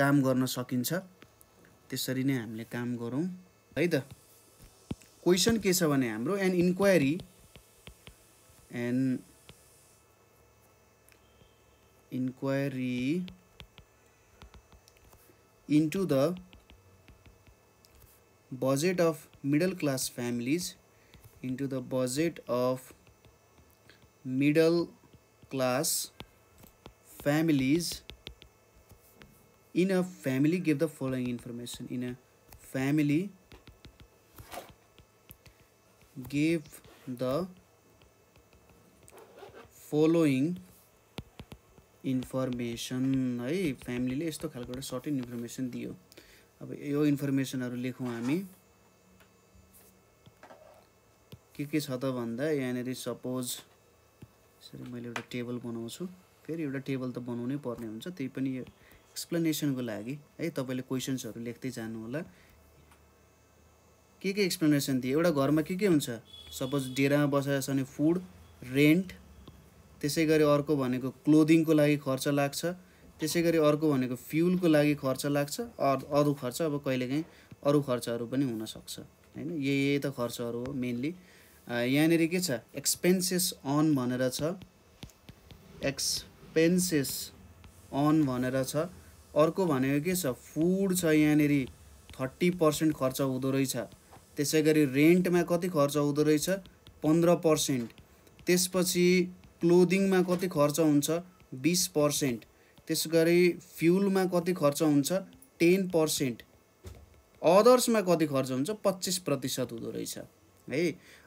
काम गर्न सकिन्छ त्यसरी नै हामीले काम गरौँ है त क्वेसन के छ भने हाम्रो an inquiry an inquiry into the budget of middle class families into the budget of middle class families in a family give the following information in a family give the following information है फ्यामिलीले यस्तो खालको एउटा certain information दियो अब यो इन्फर्मेसनहरू लेखौँ हामी के के छ त भन्दा यहाँनिर सपोज यसरी मैले एउटा टेबल बनाउँछु फेरि एउटा टेबल त बनाउनै पर्ने हुन्छ त्यही पनि यो एक्सप्लेनेसनको लागि है तपाईँले क्वेसन्सहरू लेख्दै जानुहोला के के एक्सप्लेनेसन दिए एउटा घरमा के के हुन्छ सपोज डेरामा बसेर छ भने फुड रेन्ट त्यसै गरी अर्को भनेको क्लोदिङको लागि खर्च लाग्छ त्यसै गरी अर्को भनेको फ्युलको लागि खर्च लाग्छ अरू खर्च अब कहिलेकाहीँ अरू खर्चहरू पनि हुनसक्छ होइन यही यही त खर्चहरू हो मेन्ली यहाँनिर के छ एक्सपेन्सेस अन भनेर छ एक्सपेन्सेस अन भनेर छ अर्को भनेको के छ फुड छ यहाँनिर थर्टी पर्सेन्ट खर्च हुँदो रहेछ त्यसै गरी रेन्टमा कति खर्च हुँदो रहेछ पन्ध्र पर्सेन्ट त्यसपछि क्लोदिङमा कति खर्च हुन्छ बिस पर्सेन्ट त्यस गरी फ्युलमा कति खर्च हुन्छ टेन पर्सेन्ट अदर्समा कति खर्च हुन्छ पच्चिस प्रतिशत हुँदो रहेछ है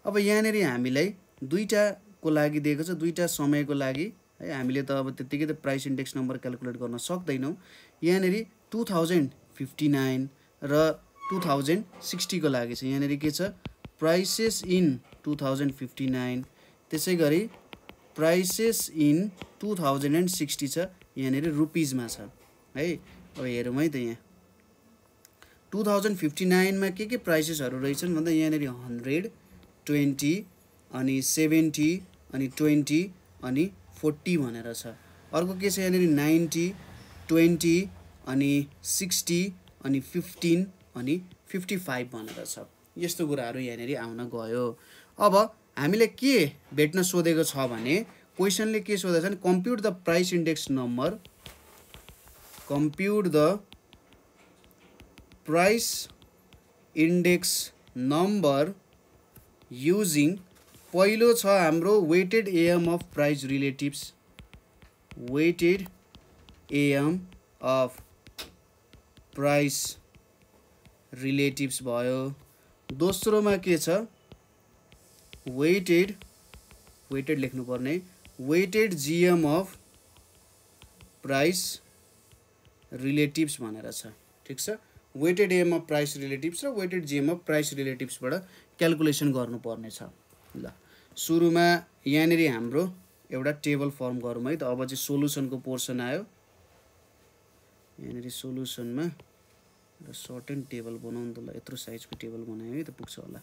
अब यहाँनिर हामीलाई दुईवटाको लागि दिएको छ दुईवटा समयको लागि है हामीले त अब त्यत्तिकै त प्राइस इन्डेक्स नम्बर क्यालकुलेट गर्न सक्दैनौँ यहाँनिर टु थाउजन्ड फिफ्टी नाइन र टु थाउजन्ड सिक्सटीको लागि छ यहाँनिर के छ prices in two thousand fifty nine त्यसै गरी prices in two thousand and sixty छ यहाँनिर रुपिजमा छ है अब हेरौँ है त यहाँ टु थाउजन्ड फिफ्टी नाइनमा के के प्राइसेसहरू रहेछन् भन्दा यहाँनिर हन्ड्रेड ट्वेन्टी अनि सेभेन्टी अनि ट्वेन्टी अनि फोर्टी भनेर छ अर्को के छ यहाँनिर नाइन्टी ट्वेन्टी अनि सिक्सटी अनि फिफ्टिन अनि फिफ्टी फाइभ भनेर छ यस्तो कुराहरू यहाँनिर आउन गयो अब हामीले के भेट्न सोधेको छ भने क्वेसनले के छ भने compute the price index number compute the price index number using पहिलो छ हाम्रो weighted AM of price relatives weighted AM of price relatives भयो दोस्रोमा के छ वेटेड वेटेड लेख्नुपर्ने weighted GM of price relatives भनेर छ ठिक छ weighted M of price relatives र वेटेड जिएम अफ प्राइस रिलेटिभ्सबाट क्यालकुलेसन छ ल सुरुमा यहाँनिर हाम्रो एउटा टेबल फर्म गरौँ है त अब चाहिँ सोलुसनको पोर्सन आयो यहाँनिर सोलुसनमा एउटा सर्ट एन्ड टेबल बनाउनु त ल यत्रो साइजको टेबल बनायो है त पुग्छ होला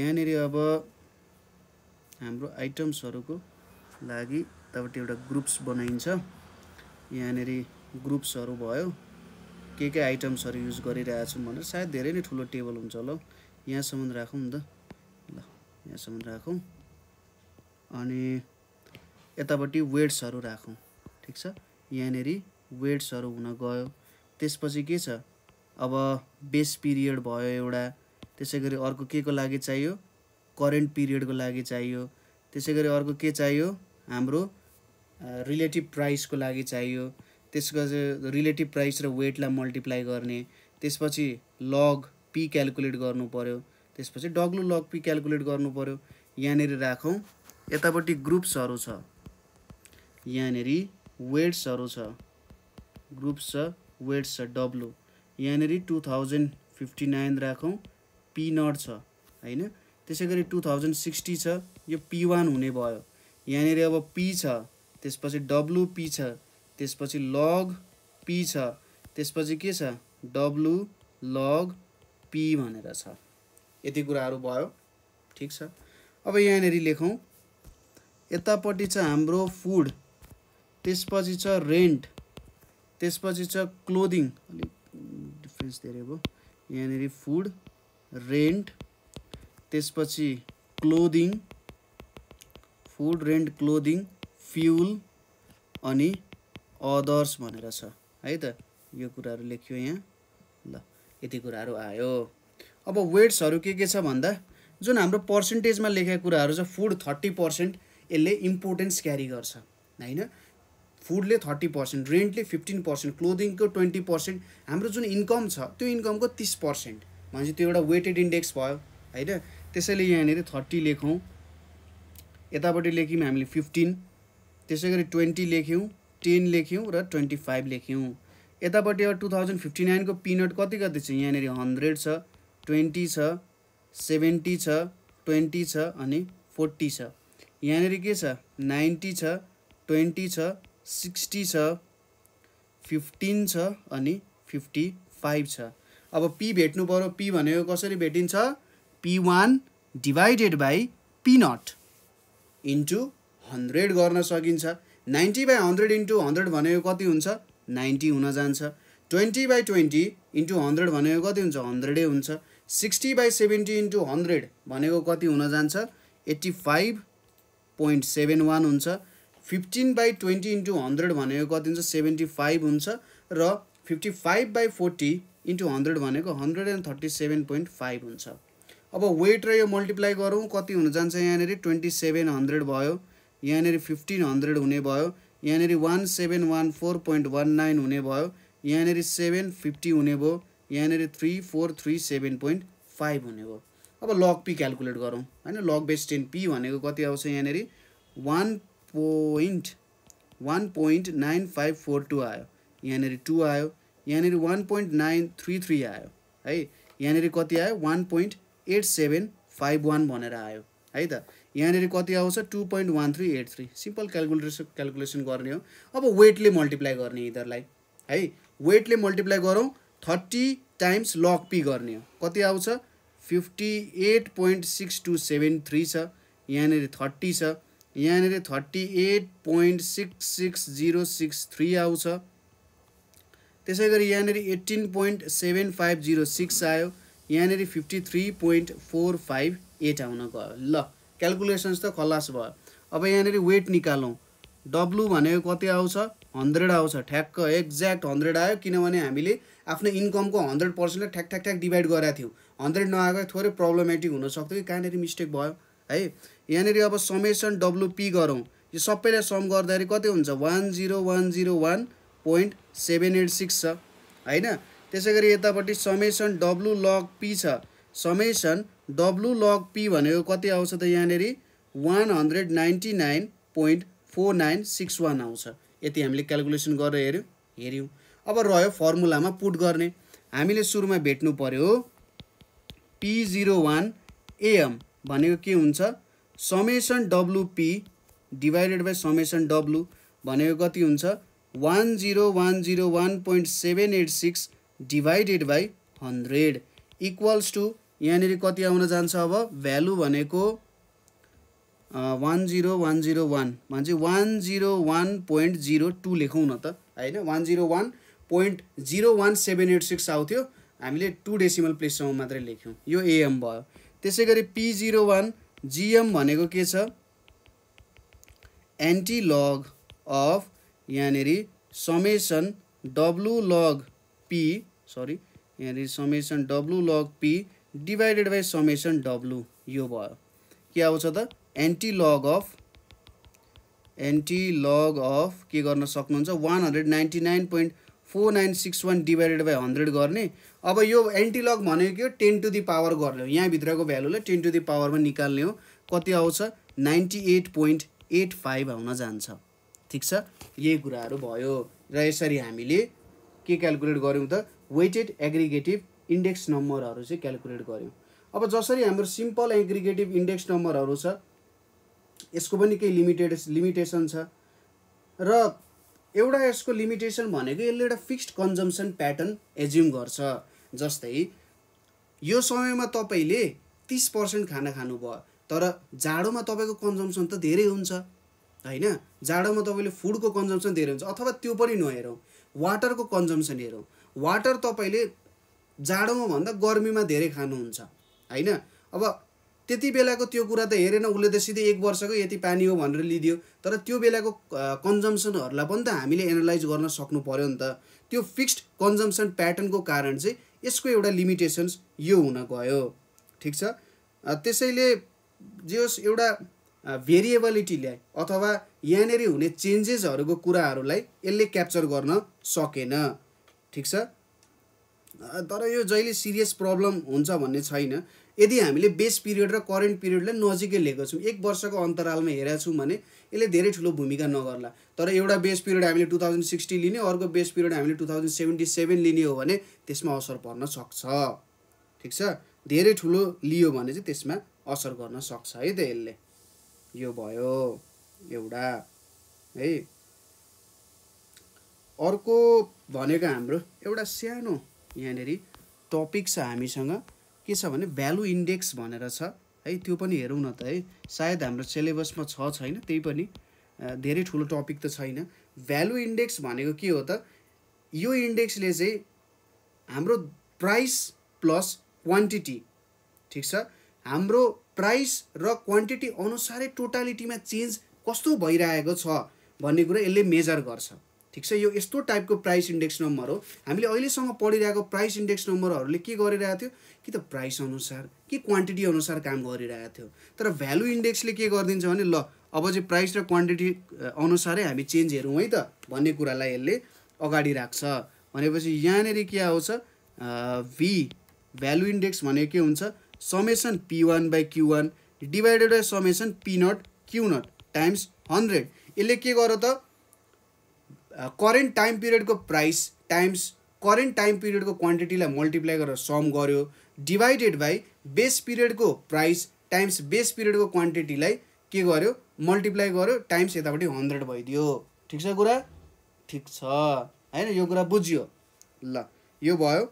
यहाँनिर अब हाम्रो आइटम्सहरूको लागि तपाईँ एउटा ग्रुप्स बनाइन्छ यहाँनिर ग्रुप्सहरू भयो के के आइटम्सहरू युज गरिरहेछौँ भनेर सायद धेरै नै ठुलो टेबल हुन्छ होला यहाँसम्म राखौँ नि त ल यहाँसम्म राखौँ अनि यतापट्टि वेट्सहरू राखौँ ठिक छ यहाँनिर वेट्सहरू हुन गयो त्यसपछि के छ अब बेस पिरियड भयो एउटा त्यसै गरी अर्को के को लागि चाहियो करेन्ट पिरियडको लागि चाहियो त्यसै गरी अर्को के चाहियो हाम्रो रिलेटिभ प्राइसको लागि चाहियो त्यस रिलेटिभ प्राइस र वेटलाई मल्टिप्लाई गर्ने त्यसपछि लग पी क्यालकुलेट गर्नु पऱ्यो त्यसपछि डब्लु लग पी क्यालकुलेट गर्नु पऱ्यो यहाँनिर राखौँ यतापट्टि ग्रुप्सहरू छ यहाँनिर वेट्सहरू छ ग्रुप्स छ वेट्स छ डब्लु यहाँनिर टु थाउजन्ड फिफ्टी नाइन राखौँ पी नट छ होइन त्यसै गरी टु थाउजन्ड सिक्सटी छ यो पी वान हुने भयो यहाँनिर अब पी छ त्यसपछि डब्लु पी छ त्यसपछि लग पी छ त्यसपछि के छ डब्लु लग पी भनेर छ यति कुराहरू भयो ठिक छ अब यहाँनिर लेखौँ यतापट्टि छ हाम्रो फुड त्यसपछि छ रेन्ट त्यसपछि छ क्लोदिङ अलिक डिफ्रेन्स धेरै भयो यहाँनिर फुड रेन्ट त्यसपछि clothing food rent clothing fuel अनि अदर्स भनेर छ है त यो कुराहरू लेख्यो यहाँ ल यति कुराहरू आयो अब वेट्सहरू के के छ भन्दा जुन हाम्रो पर्सेन्टेजमा लेखेको कुराहरू छ फुड थर्टी पर्सेन्ट यसले इम्पोर्टेन्स क्यारी गर्छ होइन फुडले थर्टी पर्सेन्ट रेन्टले फिफ्टिन पर्सेन्ट क्लोदिङको ट्वेन्टी पर्सेन्ट हाम्रो जुन इन्कम छ त्यो इन्कमको तिस पर्सेन्ट भनेपछि त्यो एउटा वेटेड इन्डेक्स भयो होइन त्यसैले यहाँनिर थर्टी लेखौँ यतापट्टि लेख्यौँ हामीले फिफ्टिन त्यसै गरी ट्वेन्टी लेख्यौँ टेन लेख्यौँ र ट्वेन्टी फाइभ लेख्यौँ यतापट्टि अब टु थाउजन्ड फिफ्टी नाइनको पिनट कति कति छ यहाँनिर हन्ड्रेड छ ट्वेन्टी छ सेभेन्टी छ ट्वेन्टी छ अनि फोर्टी छ यहाँनिर के छ नाइन्टी छ ट्वेन्टी छ सिक्सटी छ फिफ्टिन छ अनि फिफ्टी फाइभ छ अब पी भेट्नु पऱ्यो पी भनेको कसरी भेटिन्छ P one divided by P naught into hundred गर्न सकिन्छ ninety by hundred into hundred भनेको कति हुन्छ नाइन्टी हुन जान्छ twenty by twenty into hundred भनेको कति हुन्छ हन्ड्रेडै हुन्छ sixty by seventy into hundred भनेको कति हुन जान्छ eighty five point seven one हुन्छ fifteen by twenty into hundred भनेको कति हुन्छ सेभेन्टी फाइभ हुन्छ र fifty five by forty into hundred भनेको hundred and thirty seven point five हुन्छ अब वेट र यो मल्टिप्लाई गरौँ कति हुन जान्छ यहाँनिर ट्वेन्टी सेभेन हन्ड्रेड भयो यहाँनिर फिफ्टिन हन्ड्रेड हुने भयो यहाँनिर one seven one four point one nine हुने भयो यहाँनिर सेभेन फिफ्टी हुने भयो यहाँनिर three four three seven point five हुने भयो अब लग पी क्यालकुलेट गरौँ होइन लग बेस टेन पी भनेको कति आउँछ यहाँनिर one point one point nine five four two आयो यहाँनिर टू आयो यहाँनिर one point nine three three आयो है यहाँनिर कति आयो one point eight seven five one भनेर आयो है त यहाँनिर कति आउँछ two point one three eight three simple calculation calculation गर्ने हो अब वेटले मल्टिप्लाई गर्ने यिनीहरूलाई है वेटले मल्टिप्लाई गरौँ थर्टी टाइम्स लक पी गर्ने हो कति आउँछ fifty at point six two seven three छ यहाँनिर थर्टी छ यहाँनिर thirty eight point six six zero six three आउँछ त्यसै गरी यहाँनिर eighteen point seven five zero six आयो यहाँनिर fifty three point four five eight आउन गयो ल क्यालकुलेसन्स त खलास भयो अब यहाँनिर वेट निकालौँ डब्लु भनेको कति आउँछ हन्ड्रेड आउँछ ठ्याक्क एक्ज्याक्ट हन्ड्रेड आयो किनभने हामीले आफ्नो इन्कमको हन्ड्रेड पर्सेन्टलाई ठ्याक ठ्याक ठ्याक डिभाइड गरेका थियौँ हन्ड्रेड नआएको थोरै प्रब्लमेटिक हुनसक्थ्यो कि कहाँनिर मिस्टेक भयो है यहाँनिर अब समेसन पी गरौँ यो सबैलाई सम गर्दाखेरि कति हुन्छ one zero one zero one point seven eight six छ होइन त्यसै गरी यतापट्टि समेसन डब्लु लग पी छ समेसन डब्लु लग पी भनेको कति आउँछ त यहाँनिर one hundred ninety nine point four nine six one आउँछ यति हामीले क्यालकुलेसन गरेर हेऱ्यौँ हेऱ्यौँ अब रह्यो फर्मुलामा पुट गर्ने हामीले सुरुमा भेट्नु पऱ्यो पी जिरो वान एएम भनेको के हुन्छ summation W P divided by summation W भनेको कति हुन्छ one zero one zero one point seven eight six divided by hundred equals to यहाँनिर कति आउन जान्छ अब भ्यालु भनेको one zero one zero one भन्छ one zero one point zero two लेखौँ न त होइन one zero one point zero one seven eight six आउँथ्यो हामीले टु डेसिमल प्लेससम्म मात्रै लेख्यौँ यो एएम भयो त्यसै गरी पी जिरो वान जिएम भनेको के छ एन्टिलग अफ यहाँनिर summation W log P sorry यहाँनिर summation W log P divided by summation W यो भयो के आउँछ त anti log of anti log of के गर्न सक्नुहुन्छ one hundred ninety nine point four nine six one divided by hundred गर्ने अब यो एन्टी लग भनेको के हो टेन टु दि पावर गर्ने हो यहाँभित्रको भ्यालुलाई टेन टु दि पावरमा निकाल्ने हो कति आउँछ ninety eight point eight five आउन जान्छ ठिक छ यही कुराहरू भयो र यसरी हामीले के क्यालकुलेट गऱ्यौँ त वेटेड एग्रिगेटिभ इन्डेक्स नम्बरहरू चाहिँ क्यालकुलेट गऱ्यौँ अब जसरी हाम्रो सिम्पल एग्रिगेटिभ इन्डेक्स नम्बरहरू छ यसको पनि केही लिमिटेड लिमिटेसन छ र एउटा यसको लिमिटेसन भनेको यसले एउटा फिक्स्ड कन्जम्सन प्याटर्न एज्युम गर्छ जस्तै यो समयमा तपाईँले तिस पर्सेन्ट खाना खानुभयो तर जाडोमा तपाईँको कन्जम्सन त धेरै हुन्छ होइन जाडोमा तपाईँले फुडको कन्जम्सन धेरै हुन्छ अथवा त्यो पनि नहेरौँ वाटरको कन्जम्सन हेरौँ वाटर तपाईँले जाडोमा भन्दा गर्मीमा धेरै खानुहुन्छ होइन अब त्यति बेलाको त्यो कुरा त हेरेन उसले त सिधै एक वर्षको यति पानी हो भनेर लिइदियो तर त्यो बेलाको कन्जम्सनहरूलाई पनि त हामीले एनालाइज गर्न सक्नु पऱ्यो नि त त्यो फिक्स्ड कन्जम्सन प्याटर्नको कारण चाहिँ यसको एउटा लिमिटेसन्स यो हुन गयो ठिक छ त्यसैले जे होस् एउटा भेरिएबलिटीलाई अथवा यहाँनिर हुने चेन्जेसहरूको कुराहरूलाई यसले क्याप्चर गर्न सकेन ठिक छ तर यो जहिले सिरियस प्रब्लम हुन्छ भन्ने छैन यदि हामीले बेस पिरियड र करेन्ट पिरियडलाई नजिकै लिएको छौँ एक वर्षको अन्तरालमा हेरेका छौँ भने यसले धेरै ठुलो भूमिका नगर्ला तर एउटा बेस पिरियड हामीले टु थाउजन्ड सिक्सटी लिने अर्को बेस पिरियड हामीले टु थाउजन्ड सेभेन्टी सेभेन लिने हो भने त्यसमा असर पर्न सक्छ ठिक छ धेरै ठुलो लियो भने चाहिँ त्यसमा असर गर्न सक्छ है त यसले यो भयो एउटा है अर्को भनेको हाम्रो एउटा सानो यहाँनिर टपिक छ हामीसँग के छ भने भ्यालु इन्डेक्स भनेर छ है त्यो पनि हेरौँ न त है सायद हाम्रो सिलेबसमा छ छैन त्यही पनि धेरै ठुलो टपिक त छैन भ्यालु इन्डेक्स भनेको के हो त यो इन्डेक्सले चाहिँ हाम्रो प्राइस प्लस क्वान्टिटी ठिक छ हाम्रो प्राइस र क्वान्टिटी अनुसारै टोटालिटीमा चेन्ज कस्तो भइरहेको छ भन्ने कुरा यसले मेजर गर्छ ठिक छ यो यस्तो टाइपको प्राइस इन्डेक्स नम्बर हो हामीले अहिलेसम्म पढिरहेको प्राइस इन्डेक्स नम्बरहरूले के गरिरहेको थियो कि त प्राइस अनुसार कि क्वान्टिटी अनुसार काम गरिरहेको थियो तर भ्यालु इन्डेक्सले के गरिदिन्छ भने ल अब चाहिँ प्राइस र क्वान्टिटी अनुसारै हामी चेन्ज हेरौँ है त भन्ने कुरालाई यसले अगाडि राख्छ भनेपछि यहाँनिर के आउँछ भी भ्यालु इन्डेक्स भनेको के हुन्छ summation P one by Q one divided by summation P not Q not times hundred यसले के गर त करेन्ट टाइम पिरियडको प्राइस टाइम्स करेन्ट टाइम पिरियडको क्वान्टिटीलाई मल्टिप्लाई गरेर सम गर्यो डिभाइडेड बाई बेस पिरियडको प्राइस टाइम्स बेस पिरियडको क्वान्टिटीलाई के गर्यो मल्टिप्लाई गर्यो टाइम्स यतापट्टि हन्ड्रेड भइदियो ठिक छ कुरा ठिक छ होइन यो कुरा बुझियो ल यो भयो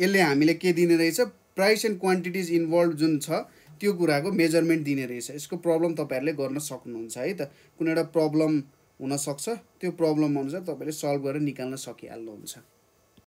यसले हामीले के दिने रहेछ प्राइस एन्ड क्वान्टिटिज इन्भल्भ जुन छ त्यो कुराको मेजरमेन्ट दिने रहेछ यसको प्रब्लम तपाईँहरूले गर्न सक्नुहुन्छ है त कुनै एउटा प्रब्लम हुनसक्छ त्यो प्रब्लम अनुसार तपाईँले सल्भ गरेर निकाल्न सकिहाल्नुहुन्छ